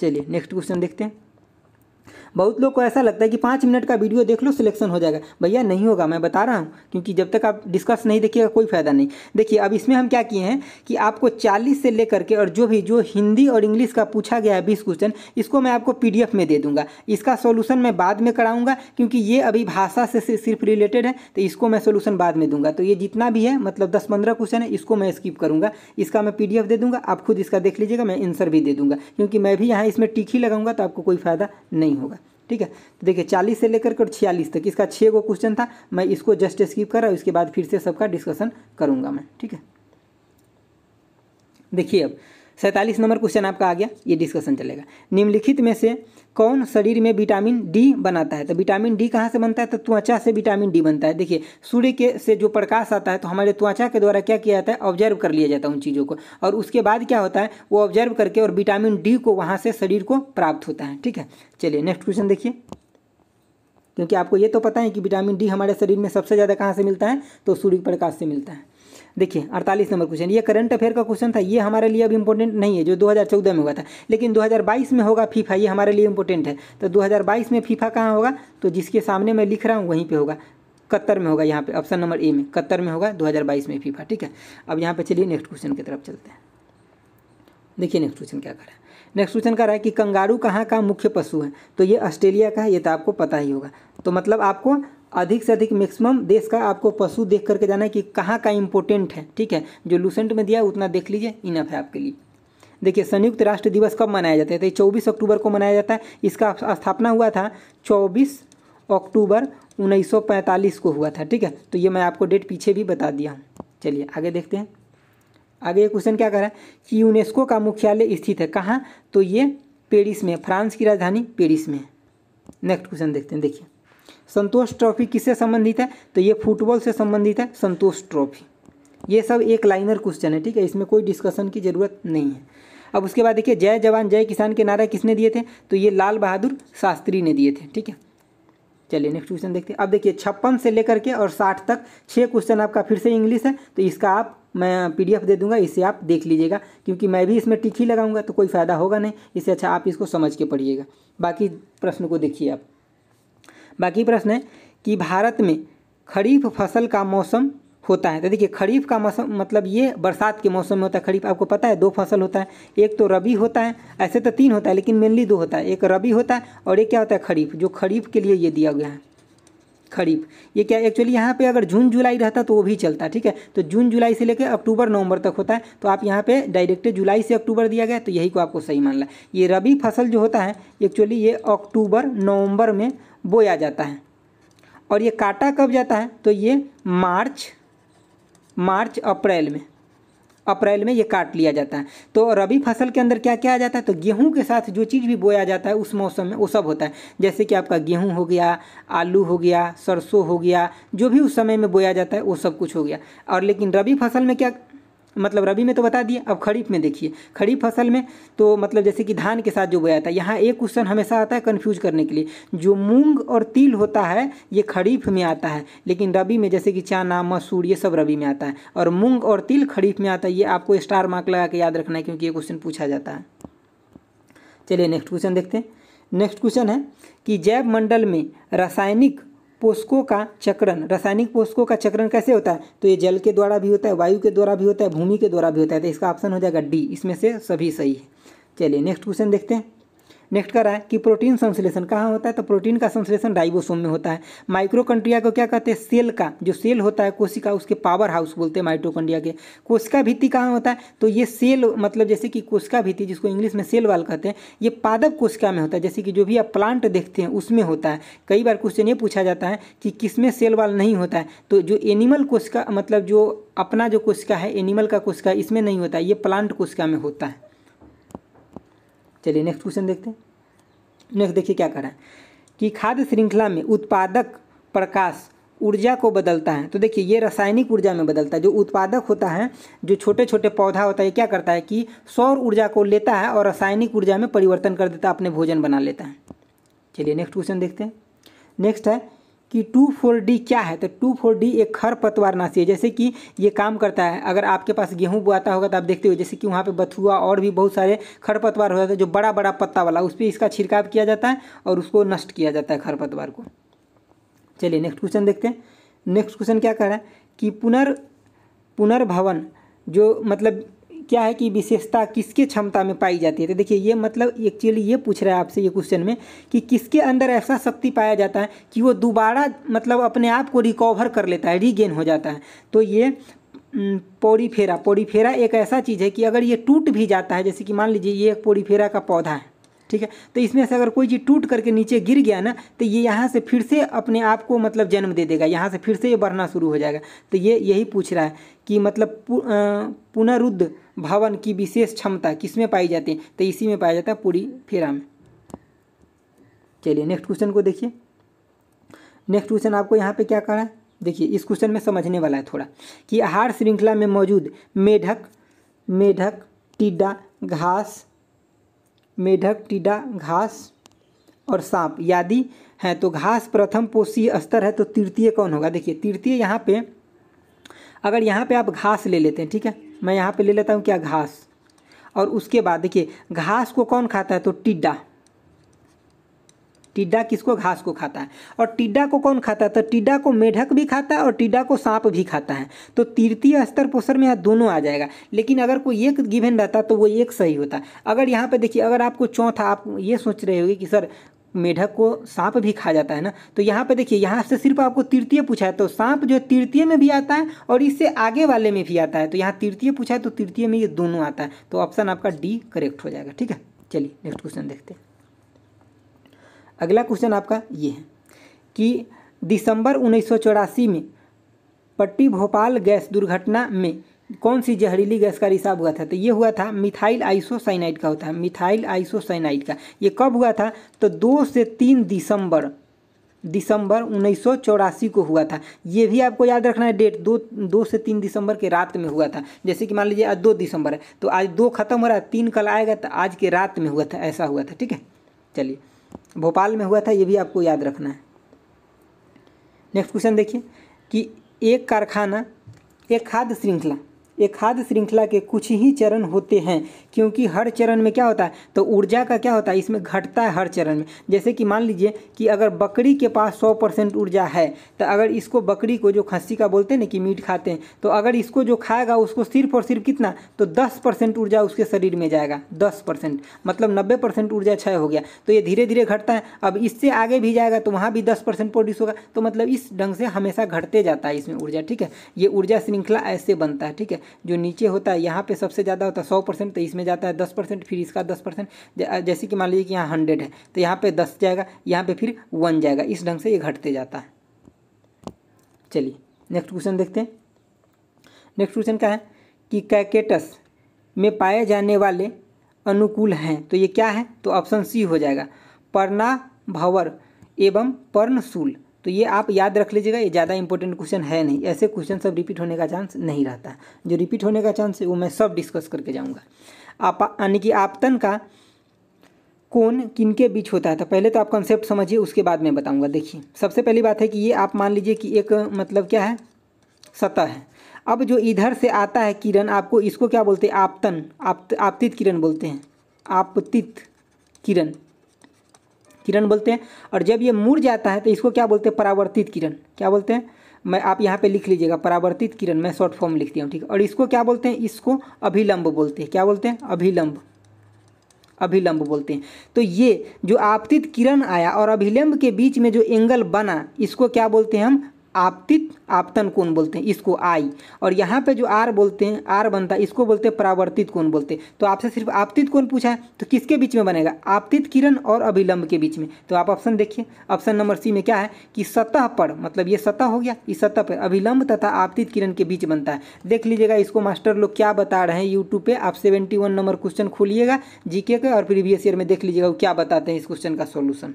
चलिए नेक्स्ट क्वेश्चन देखते हैं बहुत लोग को ऐसा लगता है कि पाँच मिनट का वीडियो देख लो सिलेक्शन हो जाएगा भैया नहीं होगा मैं बता रहा हूँ क्योंकि जब तक आप डिस्कस नहीं देखिएगा कोई फ़ायदा नहीं देखिए अब इसमें हम क्या किए हैं कि आपको चालीस से लेकर के और जो भी जो हिंदी और इंग्लिश का पूछा गया है बीस क्वेश्चन इसको मैं आपको पी में दे दूँगा इसका सोल्यूशन मैं बाद में कराऊँगा क्योंकि ये अभी भाषा से सिर्फ रिलेटेड है तो इसको मैं सोल्यूशन बाद में दूंगा तो ये जितना भी है मतलब दस पंद्रह क्वेश्चन है इसको मैं स्किप करूँगा इसका मैं पी दे दूँगा आप खुद इसका देख लीजिएगा मैं आंसर भी दे दूँगा क्योंकि मैं भी यहाँ इसमें टिक ही लगाऊंगा तो आपको कोई फ़ायदा नहीं होगा ठीक है तो देखिए चालीस से लेकर के और छियालीस तक इसका छः गो क्वेश्चन था मैं इसको जस्ट स्किप कर रहा हूँ इसके बाद फिर से सबका डिस्कशन करूँगा मैं ठीक है देखिए अब सैंतालीस नंबर क्वेश्चन आपका आ गया ये डिस्कशन चलेगा निम्नलिखित में से कौन शरीर में विटामिन डी बनाता है तो विटामिन डी कहाँ से बनता है तो त्वचा से विटामिन डी बनता है देखिए सूर्य के से जो प्रकाश आता है तो हमारे त्वचा के द्वारा क्या किया जाता है ऑब्जर्व कर लिया जाता है उन चीज़ों को और उसके बाद क्या होता है वो ऑब्जर्व करके और विटामिन डी को वहाँ से शरीर को प्राप्त होता है ठीक है चलिए नेक्स्ट क्वेश्चन देखिए क्योंकि आपको ये तो पता है कि विटामिन डी हमारे शरीर में सबसे ज़्यादा कहाँ से मिलता है तो सूर्य प्रकाश से मिलता है देखिए अड़तालीस नंबर क्वेश्चन ये करंट अफेयर का क्वेश्चन था ये हमारे लिए अब इंपॉर्टेंट नहीं है जो 2014 में हुआ था लेकिन 2022 में होगा फीफा ये हमारे लिए इंपॉर्टेंट है तो 2022 में फीफा कहाँ होगा तो जिसके सामने मैं लिख रहा हूँ वहीं पर होगा कत्तर में होगा यहाँ पे ऑप्शन नंबर ए में कत्तर में होगा दो में फीफा ठीक है अब यहाँ पे चलिए नेक्स्ट क्वेश्चन की तरफ चलते हैं देखिए नेक्स्ट क्वेश्चन क्या कर रहा है नेक्स्ट क्वेश्चन कर रहा है कि कंगारू कहाँ का मुख्य पशु है तो ये ऑस्ट्रेलिया का है ये तो आपको पता ही होगा तो मतलब आपको अधिक से अधिक मैक्सिमम देश का आपको पशु देख करके जाना है कि कहाँ का इम्पोर्टेंट है ठीक है जो लूसेंट में दिया है उतना देख लीजिए इनफ है आपके लिए देखिए संयुक्त राष्ट्र दिवस कब मनाया जाता है तो चौबीस अक्टूबर को मनाया जाता है इसका स्थापना हुआ था चौबीस अक्टूबर 1945 को हुआ था ठीक है तो ये मैं आपको डेट पीछे भी बता दिया हूँ चलिए आगे देखते हैं आगे ये क्वेश्चन क्या कर रहा है कि यूनेस्को का मुख्यालय स्थित है कहाँ तो ये पेरिस में फ्रांस की राजधानी पेरिस में है नेक्स्ट क्वेश्चन देखते हैं देखिए संतोष ट्रॉफी किससे संबंधित है तो ये फुटबॉल से संबंधित है संतोष ट्रॉफी ये सब एक लाइनर क्वेश्चन है ठीक है इसमें कोई डिस्कशन की ज़रूरत नहीं है अब उसके बाद देखिए जय जवान जय किसान के नारा किसने दिए थे तो ये लाल बहादुर शास्त्री ने दिए थे ठीक है चलिए नेक्स्ट क्वेश्चन देखते हैं अब देखिए छप्पन से लेकर के और साठ तक छः क्वेश्चन आपका फिर से इंग्लिश है तो इसका आप मैं पीडीएफ दे दूंगा इसे आप देख लीजिएगा क्योंकि मैं भी इसमें टिक ही लगाऊंगा तो कोई फ़ायदा होगा नहीं इससे अच्छा आप इसको समझ के पढ़िएगा बाकी प्रश्न को देखिए आप बाकी प्रश्न है कि भारत में खरीफ फसल का मौसम होता है तो देखिए खरीफ का मौसम मतलब ये बरसात के मौसम में होता है खरीफ आपको पता है दो फसल होता है एक तो रबी होता है ऐसे तो तीन होता है लेकिन मेनली दो होता है एक रबी होता है और एक क्या होता है खरीफ जो खरीफ के लिए ये दिया गया है खरीफ ये क्या एक्चुअली यहाँ पे अगर जून जुलाई रहता तो वो भी चलता ठीक है तो जून जुलाई से लेकर अक्टूबर नवंबर तक होता है तो आप यहाँ पे डायरेक्ट जुलाई से अक्टूबर दिया गया तो यही को आपको सही मान ला ये रबी फसल जो होता है एक्चुअली ये अक्टूबर नवंबर में बोया जाता है और ये काटा कब जाता है तो ये मार्च मार्च अप्रैल में अप्रैल में ये काट लिया जाता है तो रबी फसल के अंदर क्या क्या आ जाता है तो गेहूं के साथ जो चीज़ भी बोया जाता है उस मौसम में वो सब होता है जैसे कि आपका गेहूं हो गया आलू हो गया सरसों हो गया जो भी उस समय में बोया जाता है वो सब कुछ हो गया और लेकिन रबी फसल में क्या मतलब रबी में तो बता दिए अब खरीफ में देखिए खरीफ फसल में तो मतलब जैसे कि धान के साथ जो बोया था है यहाँ एक क्वेश्चन हमेशा आता है कन्फ्यूज करने के लिए जो मूंग और तिल होता है ये खरीफ में आता है लेकिन रबी में जैसे कि चना मसूर ये सब रबी में आता है और मूंग और तिल खरीफ में आता है ये आपको स्टार मार्क लगा के याद रखना है क्योंकि ये क्वेश्चन पूछा जाता है चलिए नेक्स्ट क्वेश्चन देखते हैं नेक्स्ट क्वेश्चन है कि जैव मंडल में रासायनिक पोषकों का चक्रण रासायनिक पोषकों का चक्रण कैसे होता है तो ये जल के द्वारा भी होता है वायु के द्वारा भी होता है भूमि के द्वारा भी होता है तो इसका ऑप्शन हो जाएगा डी इसमें से सभी सही है चलिए नेक्स्ट क्वेश्चन देखते हैं नेक्स्ट कर रहा है कि प्रोटीन संश्लेषण कहाँ होता है तो प्रोटीन का संश्लेषण राइबोसोम में होता है माइक्रोकंड्रिया को क्या कहते हैं सेल का जो सेल होता है कोशिका उसके पावर हाउस बोलते हैं माइक्रोकंड्रिया के कोशिका भित्ति कहाँ होता है तो ये सेल मतलब जैसे कि कोशिका भित्ति जिसको इंग्लिश में सेल वाल कहते हैं ये पादप कोशिका में होता है जैसे कि जो भी आप प्लांट देखते हैं उसमें होता है कई बार क्वेश्चन ये पूछा जाता है कि किसमें सेल वाल नहीं होता है तो जो एनिमल कोशिका मतलब जो अपना जो कोशिका है एनिमल का कोशिका इसमें नहीं होता है ये प्लांट कोशिका में होता है चलिए नेक्स्ट क्वेश्चन देखते हैं नेक्स्ट देखिए क्या कर रहा है कि खाद्य श्रृंखला में उत्पादक प्रकाश ऊर्जा को बदलता है तो देखिए ये रासायनिक ऊर्जा में बदलता है जो उत्पादक होता है जो छोटे छोटे पौधा होता है क्या करता है कि सौर ऊर्जा को लेता है और रासायनिक ऊर्जा में परिवर्तन कर देता है अपने भोजन बना लेता है चलिए नेक्स्ट क्वेश्चन देखते हैं नेक्स्ट है कि टू फोर डी क्या है तो टू फोर डी एक खर पतवार नाशी है जैसे कि ये काम करता है अगर आपके पास गेहूँ बुआता होगा तो आप देखते हो जैसे कि वहाँ पर बथुआ और भी बहुत सारे खर पतवार हो जाते हैं जो बड़ा बड़ा पत्ता वाला उस पर इसका छिड़काव किया जाता है और उसको नष्ट किया जाता है पतवार को चलिए नेक्स्ट क्वेश्चन देखते हैं नेक्स्ट क्वेश्चन क्या कह रहा है कि पुनर् पुनर्भवन जो मतलब क्या है कि विशेषता किसके क्षमता में पाई जाती है तो देखिए ये मतलब एक्चुअली ये पूछ रहा है आपसे ये क्वेश्चन में कि किसके अंदर ऐसा शक्ति पाया जाता है कि वो दोबारा मतलब अपने आप को रिकवर कर लेता है रीगेन हो जाता है तो ये पोरीफेरा पोरीफेरा एक ऐसा चीज़ है कि अगर ये टूट भी जाता है जैसे कि मान लीजिए ये एक पोरीफेरा का पौधा है ठीक है तो इसमें से अगर कोई चीज़ टूट करके नीचे गिर गया ना तो ये यहाँ से फिर से अपने आप को मतलब जन्म दे देगा यहाँ से फिर से ये बढ़ना शुरू हो जाएगा तो ये यही पूछ रहा है कि मतलब पुनरुद्ध भवन की विशेष क्षमता किसमें पाई जाती है तो इसी में पाया जाता है पूरी फेरा में चलिए नेक्स्ट क्वेश्चन को देखिए नेक्स्ट क्वेश्चन आपको यहाँ पे क्या कह रहा है देखिए इस क्वेश्चन में समझने वाला है थोड़ा कि आहार श्रृंखला में मौजूद मेढक मेढक टिड्डा घास मेढक टीडा घास और सांप यादि हैं तो घास प्रथम पोषीय स्तर है तो तृतीय कौन होगा देखिए तृतीय यहाँ पे अगर यहाँ पे आप घास ले लेते हैं ठीक है मैं यहाँ पे ले लेता हूँ क्या घास और उसके बाद देखिए घास को कौन खाता है तो टिड्डा टिड्डा किसको घास को खाता है और टिड्डा को कौन खाता है तो टिड्डा को मेढक भी खाता है और टिड्डा को सांप भी खाता है तो तृतीय स्तर पोषण में यहाँ दोनों आ जाएगा लेकिन अगर कोई एक गिवन रहता तो वो एक सही होता अगर यहाँ पर देखिए अगर आपको चौथा आप ये सोच रहे होगी कि सर मेढक को सांप भी खा जाता है ना तो यहाँ पे देखिए यहाँ से सिर्फ आपको तृतीय पूछा है तो सांप जो तृतीय में भी आता है और इससे आगे वाले में भी आता है तो यहाँ तृतीय पूछा है तो तृतीय में ये दोनों आता है तो ऑप्शन आपका डी करेक्ट हो जाएगा ठीक है चलिए नेक्स्ट क्वेश्चन देखते हैं अगला क्वेश्चन आपका ये है कि दिसंबर उन्नीस में पट्टी भोपाल गैस दुर्घटना में कौन सी जहरीली गैस का रिसाव हुआ था तो ये हुआ था मिथाइल आइसोसाइनाइड का होता है मिथाइल आइसोसाइनाइड का ये कब हुआ था तो दो से तीन दिसंबर दिसंबर उन्नीस को हुआ था ये भी आपको याद रखना है डेट दो दो से तीन दिसंबर के रात में हुआ था जैसे कि मान लीजिए आज दो दिसंबर है तो आज दो खत्म हो रहा है तीन कल आएगा तो आज के रात में हुआ था ऐसा हुआ था ठीक है चलिए भोपाल में हुआ था ये भी आपको याद रखना है नेक्स्ट क्वेश्चन देखिए कि एक कारखाना एक खाद्य श्रृंखला ये खाद्य श्रृंखला के कुछ ही चरण होते हैं क्योंकि हर चरण में क्या होता है तो ऊर्जा का क्या होता है इसमें घटता है हर चरण में जैसे कि मान लीजिए कि अगर बकरी के पास सौ परसेंट ऊर्जा है तो अगर इसको बकरी को जो खस्सी का बोलते हैं ना कि मीट खाते हैं तो अगर इसको जो खाएगा उसको सिर्फ और सिर्फ कितना तो दस परसेंट ऊर्जा उसके शरीर में जाएगा दस परसेंट मतलब नब्बे परसेंट ऊर्जा क्षय हो गया तो ये धीरे धीरे घटता है अब इससे आगे भी जाएगा तो वहाँ भी दस परसेंट प्रोड्यूस होगा तो मतलब इस ढंग से हमेशा घटते जाता है इसमें ऊर्जा ठीक है ये ऊर्जा श्रृंखला ऐसे बनता है ठीक है जो नीचे होता है यहाँ पे सबसे ज़्यादा होता है सौ परसेंट तो इसमें जाता है दस परसेंट फिर इसका दस परसेंट जैसे कि मान लीजिए कि यहाँ हंड्रेड है तो यहाँ पे दस जाएगा यहाँ पे फिर वन जाएगा इस ढंग से ये घटते जाता है चलिए नेक्स्ट क्वेश्चन देखते हैं नेक्स्ट क्वेश्चन क्या है कि कैकेटस में पाए जाने वाले अनुकूल हैं तो ये क्या है तो ऑप्शन सी हो जाएगा पर्णा भवर एवं पर्णशूल तो ये आप याद रख लीजिएगा ये ज़्यादा इंपॉर्टेंट क्वेश्चन है नहीं ऐसे क्वेश्चन सब रिपीट होने का चांस नहीं रहता जो रिपीट होने का चांस है वो मैं सब डिस्कस करके जाऊँगा आप यानी कि आपतन का कौन किनके बीच होता है तो पहले तो आप कॉन्सेप्ट समझिए उसके बाद मैं बताऊंगा देखिए सबसे पहली बात है कि ये आप मान लीजिए कि एक मतलब क्या है सतह है अब जो इधर से आता है किरण आपको इसको क्या बोलते हैं आपतन आप आपतित किरण बोलते हैं आपतित किरण किरण बोलते हैं और जब ये मुड़ जाता है तो इसको क्या बोलते हैं परावर्तित किरण क्या बोलते हैं मैं आप यहाँ पे लिख लीजिएगा परावर्तित किरण मैं शॉर्ट फॉर्म लिखती हूँ ठीक है और इसको क्या बोलते हैं इसको अभिलंब बोलते हैं क्या बोलते हैं अभिलंब अभिलंब बोलते हैं तो ये जो आपतित किरण आया और अभिलंब के बीच में जो एंगल बना इसको क्या बोलते हैं हम आपतित आपतन कोण बोलते हैं इसको आई और यहाँ पे जो आर बोलते हैं आर बनता है इसको बोलते हैं परावर्तित कोण बोलते हैं तो आपसे सिर्फ आपतित कोण पूछा है तो किसके बीच में बनेगा आपतित किरण और अभिलंब के बीच में तो आप ऑप्शन देखिए ऑप्शन नंबर सी में क्या है कि सतह पर मतलब ये सतह हो गया इस सतह पर अभिलंब तथा आपतित किरण के बीच बनता है देख लीजिएगा इसको मास्टर लोग क्या बता रहे हैं यूट्यूब पर आप सेवेंटी नंबर क्वेश्चन खोलिएगा जीके के और प्रीवियस ईयर में देख लीजिएगा क्या बताते हैं इस क्वेश्चन का सोल्यूशन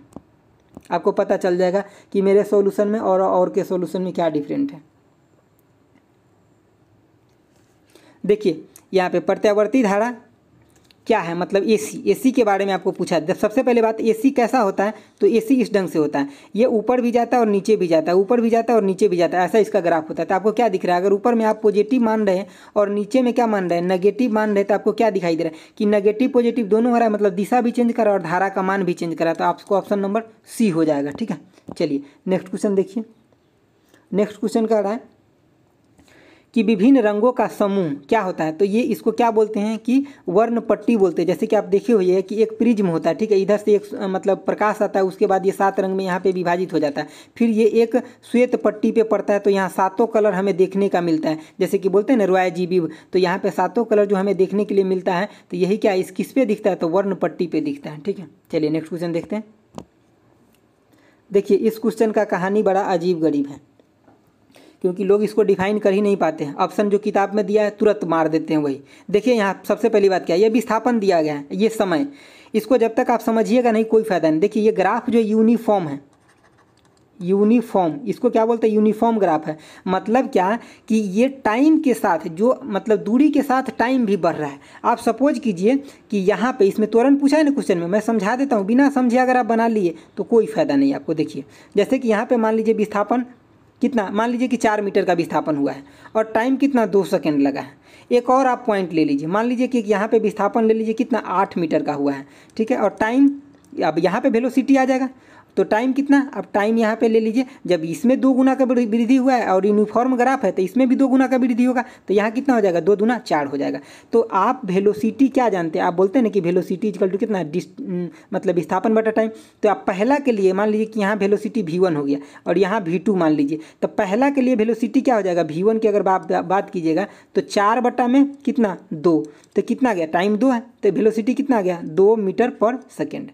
आपको पता चल जाएगा कि मेरे सॉल्यूशन में और और के सॉल्यूशन में क्या डिफरेंट है देखिए यहाँ पे प्रत्यावर्ती धारा क्या है मतलब एसी एसी के बारे में आपको पूछा जब सबसे पहले बात एसी कैसा होता है तो एसी इस ढंग से होता है ये ऊपर भी जाता है और नीचे भी जाता है ऊपर भी जाता है और नीचे भी जाता है ऐसा इसका ग्राफ होता है तो आपको क्या दिख रहा है अगर ऊपर में आप पॉजिटिव मान रहे हैं और नीचे में क्या मान रहे हैं नेगेटिव मान रहे तो आपको क्या दिखाई दे रहा है कि नेगेटिव पॉजिटिव दोनों हो रहा है मतलब दिशा भी चेंज करा और धारा का मान भी चेंज करा तो आपको ऑप्शन नंबर सी हो जाएगा ठीक है चलिए नेक्स्ट क्वेश्चन देखिए नेक्स्ट क्वेश्चन कह रहा है कि विभिन्न रंगों का समूह क्या होता है तो ये इसको क्या बोलते हैं कि वर्ण पट्टी बोलते हैं जैसे कि आप देखे हुए हैं कि एक प्रिज्म होता है ठीक है इधर से एक मतलब प्रकाश आता है उसके बाद ये सात रंग में यहाँ पे विभाजित हो जाता है फिर ये एक श्वेत पट्टी पे पड़ता है तो यहाँ सातों कलर हमें देखने का मिलता है जैसे कि बोलते हैं ना रॉय जी तो यहाँ पे सातों कलर जो हमें देखने के लिए मिलता है तो यही क्या इस किस पे दिखता है तो वर्ण पट्टी पे दिखता है ठीक है चलिए नेक्स्ट क्वेश्चन देखते हैं देखिए इस क्वेश्चन का कहानी बड़ा अजीब गरीब है क्योंकि लोग इसको डिफाइन कर ही नहीं पाते हैं ऑप्शन जो किताब में दिया है तुरंत मार देते हैं वही देखिए यहाँ सबसे पहली बात क्या है ये विस्थापन दिया गया है ये समय इसको जब तक आप समझिएगा नहीं कोई फ़ायदा नहीं देखिए ये ग्राफ जो यूनिफॉर्म है यूनिफॉर्म इसको क्या बोलते हैं यूनिफॉर्म ग्राफ है मतलब क्या कि ये टाइम के साथ जो मतलब दूरी के साथ टाइम भी बढ़ रहा है आप सपोज कीजिए कि यहाँ पे इसमें तुरंत पूछा है ना क्वेश्चन में मैं समझा देता हूँ बिना समझे अगर आप बना लिए तो कोई फ़ायदा नहीं आपको देखिए जैसे कि यहाँ पे मान लीजिए विस्थापन कितना मान लीजिए कि चार मीटर का विस्थापन हुआ है और टाइम कितना दो सेकेंड लगा है एक और आप पॉइंट ले लीजिए मान लीजिए कि यहाँ पे विस्थापन ले लीजिए कितना आठ मीटर का हुआ है ठीक है और टाइम अब यहाँ पे वेलोसिटी आ जाएगा तो टाइम कितना अब टाइम यहाँ पे ले लीजिए जब इसमें दो गुना का वृद्धि हुआ है और यूनिफॉर्म ग्राफ है तो इसमें भी दो गुना का वृद्धि होगा तो यहाँ कितना हो जाएगा दो गुना चार हो जाएगा तो आप वेलोसिटी क्या जानते हैं आप बोलते हैं ना कि वेलोसिटी इजकल टू कितना मतलब विस्थापन बटा टाइम तो आप पहला के लिए मान लीजिए कि यहाँ वेलोसिटी वी हो गया और यहाँ वी मान लीजिए तो पहला के लिए वेलोसिटी क्या हो जाएगा वी की अगर आप बात कीजिएगा तो चार बटा में कितना दो तो कितना गया टाइम दो है तो वेलोसिटी कितना गया दो मीटर पर सेकेंड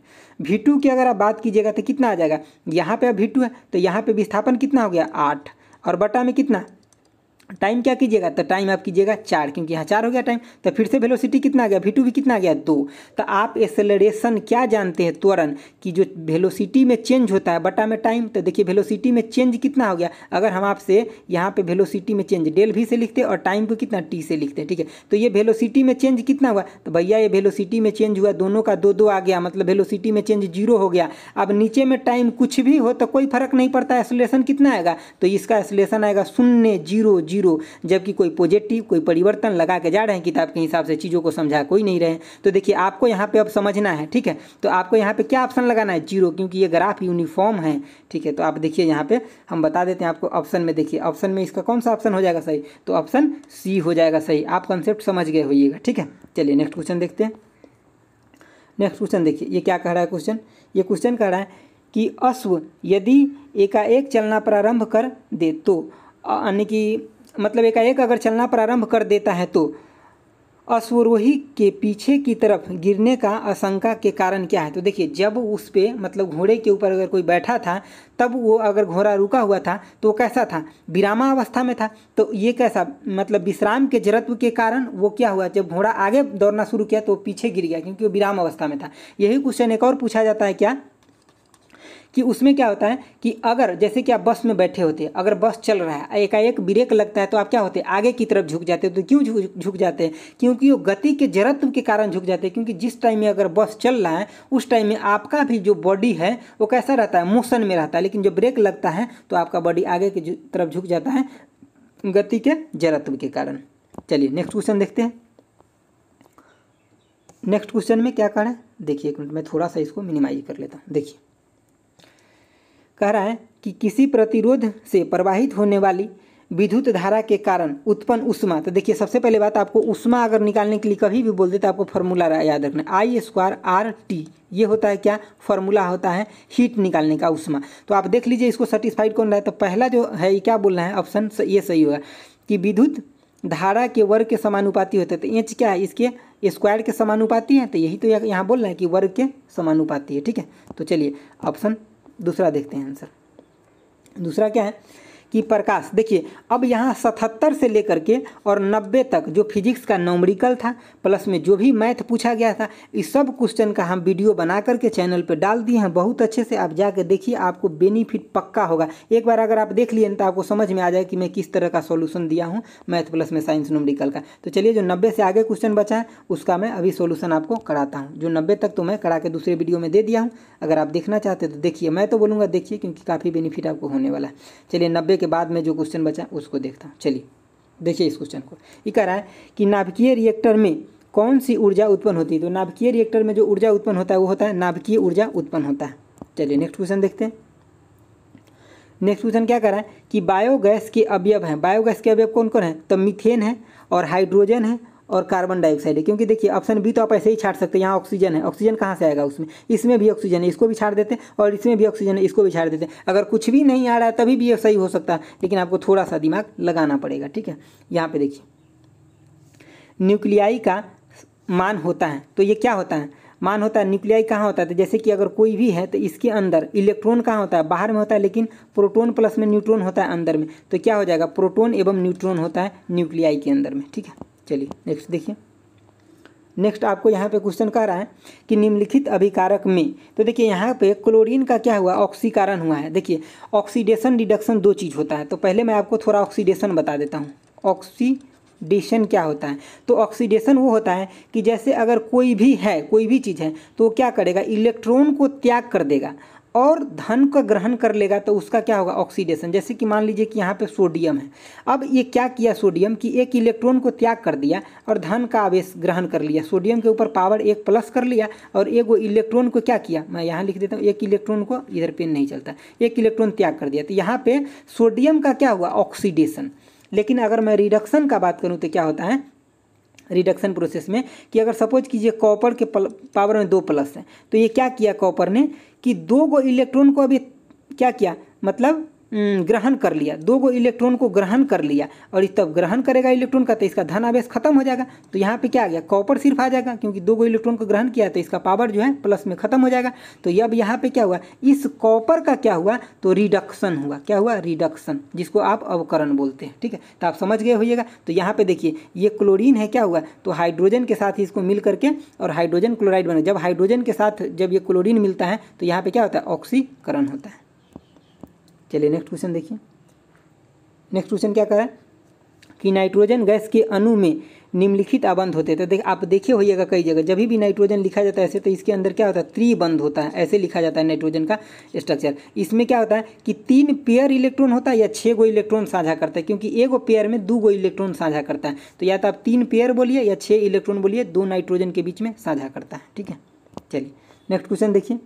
वी टू की अगर आप बात कीजिएगा तो कितना आ जाएगा यहाँ पे अब वी टू है तो यहाँ पे विस्थापन कितना हो गया आठ और बटा में कितना टाइम क्या कीजिएगा तो टाइम आप कीजिएगा चार क्योंकि यहाँ चार हो गया टाइम तो फिर से वेलोसिटी कितना आ गया वी भी कितना आ गया दो तो आप एक्सेलरेशन क्या जानते हैं त्वरण कि जो वेलोसिटी में चेंज होता है बटा में टाइम तो देखिए वेलोसिटी में चेंज कितना हो गया अगर हम आपसे यहाँ पे वेलोसिटी में चेंज डेल भी से लिखते और टाइम को कितना टी से लिखते हैं ठीक है तो ये वेलोसिटी में चेंज कितना हुआ तो भैया ये वेलोसिटी में चेंज हुआ दोनों का दो दो आ गया मतलब वेलोसिटी में चेंज जीरो हो गया अब नीचे में टाइम कुछ भी हो तो कोई फर्क नहीं पड़ता एसोलेशन कितना आएगा तो इसका एसोलेशन आएगा शून्य जीरो जीरो जीरो जबकि कोई पॉजिटिव कोई परिवर्तन लगा के जा रहे हैं किताब के हिसाब से चीज़ों को समझा कोई नहीं रहे तो देखिए आपको यहाँ पे अब समझना है ठीक है तो आपको यहाँ पे क्या ऑप्शन लगाना है जीरो क्योंकि ये ग्राफ यूनिफॉर्म है ठीक है तो आप देखिए यहाँ पे हम बता देते हैं आपको ऑप्शन में देखिए ऑप्शन में इसका कौन सा ऑप्शन हो जाएगा सही तो ऑप्शन सी हो जाएगा सही आप कंसेप्ट समझ गए होइएगा ठीक है चलिए नेक्स्ट क्वेश्चन देखते हैं नेक्स्ट क्वेश्चन देखिए ये क्या कह रहा है क्वेश्चन ये क्वेश्चन कह रहा है कि अश्व यदि एकाएक चलना प्रारंभ कर दे तो यानी कि मतलब एकाएक अगर चलना प्रारंभ कर देता है तो अश्वरोही के पीछे की तरफ गिरने का आशंका के कारण क्या है तो देखिए जब उस पर मतलब घोड़े के ऊपर अगर कोई बैठा था तब वो अगर घोड़ा रुका हुआ था तो कैसा था विरामा अवस्था में था तो ये कैसा मतलब विश्राम के जड़त्व के कारण वो क्या हुआ जब घोड़ा आगे दौड़ना शुरू किया तो पीछे गिर गया क्योंकि वो विराम अवस्था में था यही क्वेश्चन एक और पूछा जाता है क्या कि उसमें क्या होता है कि अगर जैसे कि आप बस में बैठे होते हैं अगर बस चल रहा है एकाएक ब्रेक लगता है तो आप क्या होते हैं आगे की तरफ झुक जाते हो तो क्यों झुक जाते हैं क्योंकि वो गति के जड़त्व के कारण झुक जाते हैं क्योंकि जिस टाइम में अगर बस चल रहा है उस टाइम में आपका भी जो बॉडी है वो कैसा रहता है मोशन में रहता है लेकिन जब ब्रेक लगता है तो आपका बॉडी आगे की तरफ झुक जाता है गति के जड़त्व के कारण चलिए नेक्स्ट क्वेश्चन देखते हैं नेक्स्ट क्वेश्चन में क्या कह रहा है देखिए एक मिनट मैं थोड़ा सा इसको मिनिमाइज कर लेता हूँ देखिए कह रहा है कि किसी प्रतिरोध से प्रवाहित होने वाली विद्युत धारा के कारण उत्पन्न उष्मा तो देखिए सबसे पहले बात आपको उष्मा अगर निकालने के लिए कभी भी बोल दे तो आपको फॉर्मूला याद रखना आई स्क्वायर आर टी ये होता है क्या फॉर्मूला होता है हीट निकालने का उष्मा तो आप देख लीजिए इसको सेटिस्फाइड कौन रहा है तो पहला जो है ये क्या बोलना है ऑप्शन ये सही होगा कि विद्युत धारा के वर्ग के समानुपाती होते तो एच क्या है इसके स्क्वायर के समानुपाती है तो यही तो यहाँ बोल रहे हैं कि वर्ग के समानुपाती है ठीक है तो चलिए ऑप्शन दूसरा देखते हैं आंसर दूसरा क्या है कि प्रकाश देखिए अब यहाँ सतहत्तर से लेकर के और नब्बे तक जो फिजिक्स का नोमरिकल था प्लस में जो भी मैथ पूछा गया था इस सब क्वेश्चन का हम वीडियो बना करके चैनल पर डाल दिए हैं बहुत अच्छे से आप जाके देखिए आपको बेनिफिट पक्का होगा एक बार अगर आप देख लिए तो आपको समझ में आ जाए कि मैं किस तरह का सोल्यूशन दिया हूँ मैथ प्लस में साइंस नोमरिकल का तो चलिए जो नब्बे से आगे क्वेश्चन बचा है उसका मैं अभी सोल्यूशन आपको कराता हूँ जो नब्बे तक तो मैं करा के दूसरे वीडियो में दे दिया हूँ अगर आप देखना चाहते तो देखिए मैं तो बोलूँगा देखिए क्योंकि काफ़ी बेनिफिट आपको होने वाला है चलिए नब्बे के उसके बाद में जो क्वेश्चन बचा उसको देखता हूँ चलिए देखिए इस क्वेश्चन को ये कह रहा है कि नाभिकीय रिएक्टर में कौन सी ऊर्जा उत्पन्न होती है तो नाभिकीय रिएक्टर में जो ऊर्जा उत्पन्न होता है वो होता है नाभिकीय ऊर्जा उत्पन्न होता है चलिए नेक्स्ट क्वेश्चन देखते हैं नेक्स्ट क्वेश्चन क्या कह रहा है कि बायोगैस के अवयव हैं बायोगैस के अवयव कौन कौन है तो मिथेन है और हाइड्रोजन है और कार्बन डाइऑक्साइड है क्योंकि देखिए ऑप्शन बी तो आप ऐसे ही छाट सकते हैं यहाँ ऑक्सीजन है ऑक्सीजन कहाँ से आएगा उसमें इसमें भी ऑक्सीजन है इसको भी छाड़ देते हैं और इसमें भी ऑक्सीजन है इसको भी छाड़ देते हैं अगर कुछ भी नहीं आ रहा है तभी भी ये सही हो सकता है लेकिन आपको थोड़ा सा दिमाग लगाना पड़ेगा ठीक है यहाँ पर देखिए न्यूक्लियाई का मान होता है तो ये क्या होता है मान होता है न्यूक्लियाई कहाँ होता है तो जैसे कि अगर कोई भी है तो इसके अंदर इलेक्ट्रॉन कहाँ होता है बाहर में होता है लेकिन प्रोटॉन प्लस में न्यूट्रॉन होता है अंदर में तो क्या हो जाएगा प्रोटॉन एवं न्यूट्रॉन होता है न्यूक्लियाई के अंदर में ठीक है चलिए नेक्स्ट देखिए नेक्स्ट आपको यहाँ पे क्वेश्चन कह रहा है कि निम्नलिखित अभिकारक में तो देखिए यहाँ पे क्लोरीन का क्या हुआ ऑक्सीकरण हुआ है देखिए ऑक्सीडेशन रिडक्शन दो चीज़ होता है तो पहले मैं आपको थोड़ा ऑक्सीडेशन बता देता हूँ ऑक्सीडेशन क्या होता है तो ऑक्सीडेशन वो होता है कि जैसे अगर कोई भी है कोई भी चीज़ है तो वो क्या करेगा इलेक्ट्रॉन को त्याग कर देगा और धन का ग्रहण कर लेगा तो उसका क्या होगा ऑक्सीडेशन जैसे कि मान लीजिए कि यहाँ पे सोडियम है अब ये क्या किया सोडियम कि एक इलेक्ट्रॉन को त्याग कर दिया और धन का आवेश ग्रहण कर लिया सोडियम के ऊपर पावर एक प्लस कर लिया और एक वो इलेक्ट्रॉन को क्या किया मैं यहाँ लिख देता हूँ एक इलेक्ट्रॉन को इधर पेन नहीं चलता एक इलेक्ट्रॉन त्याग कर दिया तो यहाँ पे सोडियम का क्या हुआ ऑक्सीडेशन लेकिन अगर मैं रिडक्शन का बात करूँ तो क्या होता है रिडक्शन प्रोसेस में कि अगर सपोज कीजिए कॉपर के पावर में दो प्लस है तो ये क्या किया कॉपर ने कि दो गो इलेक्ट्रॉन को अभी क्या किया मतलब हम्म, ग्रहण कर लिया दो गो इलेक्ट्रॉन को ग्रहण कर लिया और तब ग्रहण करेगा इलेक्ट्रॉन का तो इसका धन आवेश खत्म हो जाएगा तो यहाँ पे क्या आ गया कॉपर सिर्फ आ जाएगा क्योंकि दो गो इलेक्ट्रॉन को ग्रहण किया तो इसका पावर जो है प्लस में खत्म हो जाएगा तो अब यहाँ पे क्या हुआ इस कॉपर का क्या हुआ तो रिडक्शन हुआ क्या हुआ रिडक्शन जिसको आप अवकरण बोलते हैं ठीक है तो आप समझ गए होइएगा तो यहाँ पर देखिए ये क्लोरीन है क्या हुआ तो हाइड्रोजन के साथ इसको मिल करके और हाइड्रोजन क्लोराइड बने जब हाइड्रोजन के साथ जब ये क्लोरीन मिलता है तो यहाँ पर क्या होता है ऑक्सीकरण होता है चलिए नेक्स्ट क्वेश्चन देखिए नेक्स्ट क्वेश्चन क्या करा है कि नाइट्रोजन गैस के अणु में निम्नलिखित आबंध होते हैं तो देख आप देखे होइएगा कई जगह जब भी नाइट्रोजन लिखा जाता है ऐसे तो इसके अंदर क्या होता है त्रिबंध होता है ऐसे लिखा जाता है नाइट्रोजन का स्ट्रक्चर इसमें क्या होता है कि तीन पेयर इलेक्ट्रॉन होता है या छः गो इलेक्ट्रॉन साझा करता है क्योंकि एक पेयर में दो गो इलेक्ट्रॉन साझा करता है तो या तो आप तीन पेयर बोलिए या छः इलेक्ट्रॉन बोलिए दो नाइट्रोजन के बीच में साझा करता है ठीक है चलिए नेक्स्ट क्वेश्चन देखिए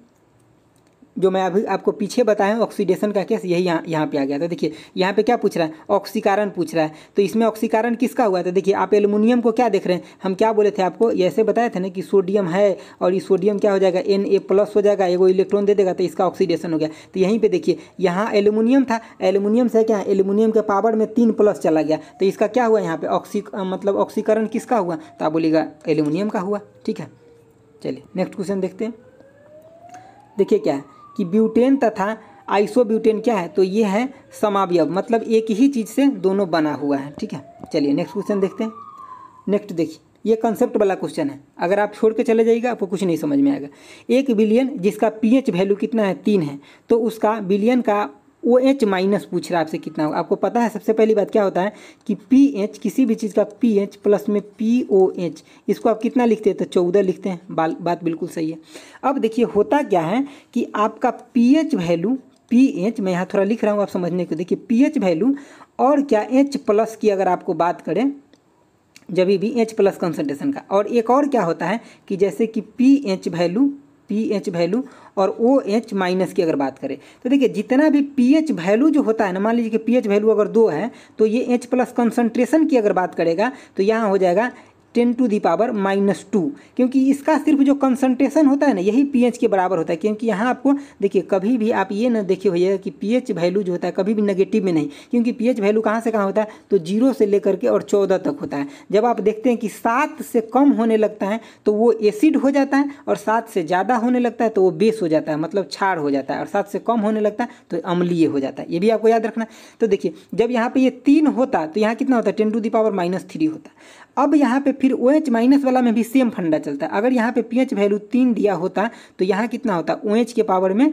जो मैं अभी आपको पीछे बताया हूँ ऑक्सीडेशन का केस यही यहाँ यहाँ पे आ गया था देखिए यहाँ पे क्या पूछ रहा है ऑक्सीकारण पूछ रहा है तो इसमें ऑक्सीकारण किसका हुआ था देखिए आप एलुमिनियम को क्या देख रहे हैं हम क्या बोले थे आपको ऐसे बताए थे ना कि सोडियम है और ये सोडियम क्या हो जाएगा एन ए प्लस हो जाएगा एगो इलेक्ट्रॉन दे देगा तो इसका ऑक्सीडेशन हो गया तो यहीं पर देखिए यहाँ एलुमिनियम था एलुमिनियम से क्या एलुमिनियम के पावर में तीन प्लस चला गया तो इसका क्या हुआ यहाँ पर ऑक्सी मतलब ऑक्सीकरण किसका हुआ तो आप बोलेगा एलुमिनियम का हुआ ठीक है चलिए नेक्स्ट क्वेश्चन देखते हैं देखिए क्या है कि ब्यूटेन तथा आइसोब्यूटेन क्या है तो ये है समावयव मतलब एक ही चीज़ से दोनों बना हुआ है ठीक है चलिए नेक्स्ट क्वेश्चन देखते हैं नेक्स्ट देखिए ये कंसेप्ट वाला क्वेश्चन है अगर आप छोड़ के चले जाइएगा आपको कुछ नहीं समझ में आएगा एक बिलियन जिसका पीएच वैल्यू कितना है तीन है तो उसका बिलियन का ओ एच माइनस पूछ रहा है आपसे कितना होगा आपको पता है सबसे पहली बात क्या होता है कि पी एच किसी भी चीज़ का पी एच प्लस में पी ओ एच इसको आप कितना लिखते हैं तो चौदह लिखते हैं बात बिल्कुल सही है अब देखिए होता क्या है कि आपका P H value P H मैं यहाँ थोड़ा लिख रहा हूँ आप समझने को देखिए पी एच वैल्यू और क्या एच प्लस की अगर आपको बात करें जब भी एच प्लस कंसनट्रेशन का और एक और क्या होता है कि जैसे कि P H value P H value और ओ एच माइनस की अगर बात करें तो देखिए जितना भी पी एच वैल्यू जो होता है ना मान लीजिए कि पी एच वैल्यू अगर दो है तो ये एच प्लस कंसनट्रेशन की अगर बात करेगा तो यहाँ हो जाएगा ten to the power minus two क्योंकि इसका सिर्फ जो कंसनट्रेशन होता है ना यही पीएच के बराबर होता है क्योंकि यहाँ आपको देखिए कभी भी आप ये ना देखिए भैया कि पीएच वैल्यू जो होता है कभी भी नेगेटिव में नहीं क्योंकि पीएच वैल्यू कहाँ से कहाँ होता है तो जीरो से लेकर के और चौदह तक होता है जब आप देखते हैं कि सात से कम होने लगता है तो वो एसिड हो जाता है और सात से ज़्यादा होने लगता है तो वो बेस हो जाता है मतलब छाड़ हो जाता है और सात से कम होने लगता है तो अम्लीय हो जाता है ये भी आपको याद रखना तो देखिए जब यहाँ पर ये तीन होता तो यहाँ कितना होता है ten to the power minus three होता अब यहाँ पे फिर ओ एच माइनस वाला में भी सेम फंडा चलता है अगर यहाँ पे पी एच वैल्यू तीन दिया होता तो यहाँ कितना होता ओ एच के पावर में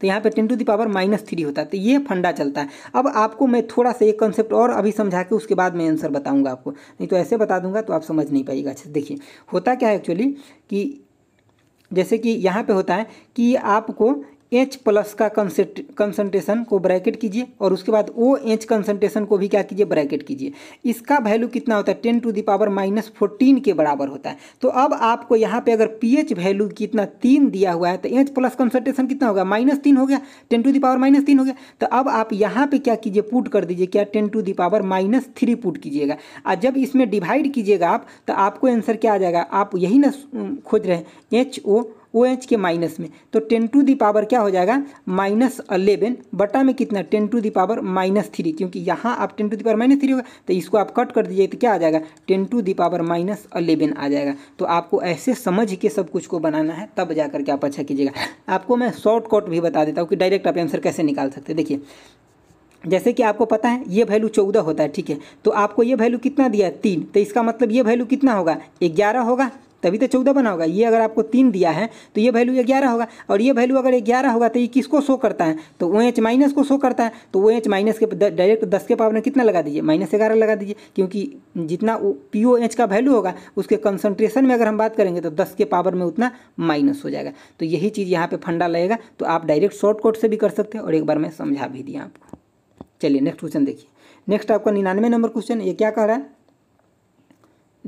तो यहाँ पे ten to the power minus three होता है तो ये फंडा चलता है अब आपको मैं थोड़ा सा एक कंसेप्ट और अभी समझा के उसके बाद मैं आंसर बताऊंगा आपको नहीं तो ऐसे बता दूंगा तो आप समझ नहीं पाएगा अच्छा देखिए होता क्या है एक्चुअली कि जैसे कि यहाँ पे होता है कि आपको एच प्लस का कंसनट्रेशन को ब्रैकेट कीजिए और उसके बाद ओ एच कंसंट्रेशन को भी क्या कीजिए ब्रैकेट कीजिए इसका वैल्यू कितना होता है ten to the power minus fourteen के बराबर होता है तो अब आपको यहाँ पे अगर पी एच वैल्यू कितना तीन दिया हुआ है तो एच प्लस कंसनट्रेशन कितना होगा माइनस तीन हो गया टेन टू दावर माइनस तीन हो गया तो अब आप यहाँ पर क्या कीजिए पुट कर दीजिए क्या ten to the power minus three put कीजिएगा और जब इसमें डिवाइड कीजिएगा आप तो आपको आंसर क्या आ जाएगा आप यही ना खोज रहे हैं एच ओ ओ OH के माइनस में तो टेन टू दी पावर क्या हो जाएगा माइनस अलेवन बटा में कितना ten to the power minus three क्योंकि यहाँ आप ten to the power minus three होगा तो इसको आप कट कर दीजिए तो क्या आ जाएगा ten to the power minus eleven आ जाएगा तो आपको ऐसे समझ के सब कुछ को बनाना है तब जाकर के आप अच्छा कीजिएगा आपको मैं शॉर्टकट भी बता देता हूँ कि डायरेक्ट आप आंसर कैसे निकाल सकते हैं देखिए जैसे कि आपको पता है ये वैल्यू चौदह होता है ठीक है तो आपको ये वैल्यू कितना दिया है तीन तो इसका मतलब ये वैल्यू कितना होगा ग्यारह होगा तभी तो चौदह बना होगा ये अगर आपको तीन दिया है तो ये वैल्यू ग्यारह होगा और ये वैल्यू अगर ग्यारह होगा तो ये किसको शो करता है तो ओ एच माइनस को शो करता है तो ओ एच माइनस के डायरेक्ट दस के पावर में कितना लगा दीजिए माइनस ग्यारह लगा दीजिए क्योंकि जितना पी ओ एच का वैल्यू होगा उसके कंसनट्रेशन में अगर हम बात करेंगे तो दस के पावर में उतना माइनस हो जाएगा तो यही चीज़ यहाँ पर फंडा लगेगा तो आप डायरेक्ट शॉर्टकट से भी कर सकते हैं और एक बार मैं समझा भी दिया आपको चलिए नेक्स्ट क्वेश्चन देखिए नेक्स्ट आपका निन्यानवे नंबर क्वेश्चन ये क्या कह रहा है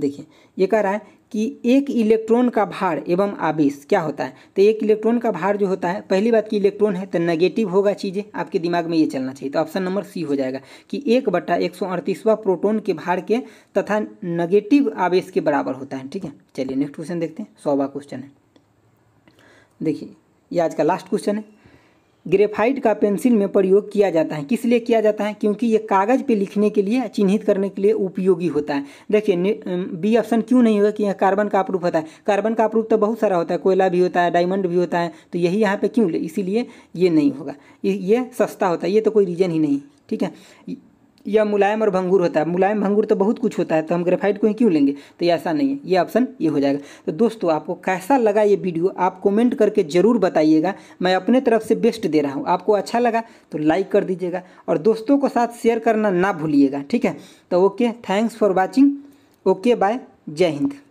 देखिए ये कह रहा है कि एक इलेक्ट्रॉन का भार एवं आवेश क्या होता है तो एक इलेक्ट्रॉन का भार जो होता है पहली बात कि इलेक्ट्रॉन है तो नेगेटिव होगा चीज़ें आपके दिमाग में ये चलना चाहिए तो ऑप्शन नंबर सी हो जाएगा कि एक बट्टा एक सौ अड़तीसवा प्रोटोन के भार के तथा नेगेटिव आवेश के बराबर होता है ठीक है चलिए नेक्स्ट क्वेश्चन देखते हैं सौवा क्वेश्चन है देखिए ये आज का लास्ट क्वेश्चन है ग्रेफाइट का पेंसिल में प्रयोग किया जाता है किस लिए किया जाता है क्योंकि ये कागज़ पे लिखने के लिए चिन्हित करने के लिए उपयोगी होता है देखिए बी ऑप्शन क्यों नहीं होगा कि यह कार्बन का प्रूफ होता है कार्बन का प्रूफ तो बहुत सारा होता है कोयला भी होता है डायमंड भी होता है तो यही यहाँ पर क्यों ले इसीलिए ये नहीं होगा ये सस्ता होता है ये तो कोई रीज़न ही नहीं ठीक है या मुलायम और भंगूर होता है मुलायम भंगूर तो बहुत कुछ होता है तो हम ग्रेफाइट को ही क्यों लेंगे तो ये ऐसा नहीं है ये ऑप्शन ये हो जाएगा तो दोस्तों आपको कैसा लगा ये वीडियो आप कमेंट करके ज़रूर बताइएगा मैं अपने तरफ से बेस्ट दे रहा हूँ आपको अच्छा लगा तो लाइक कर दीजिएगा और दोस्तों को साथ शेयर करना ना भूलिएगा ठीक है तो okay thanks for watching okay bye जय हिंद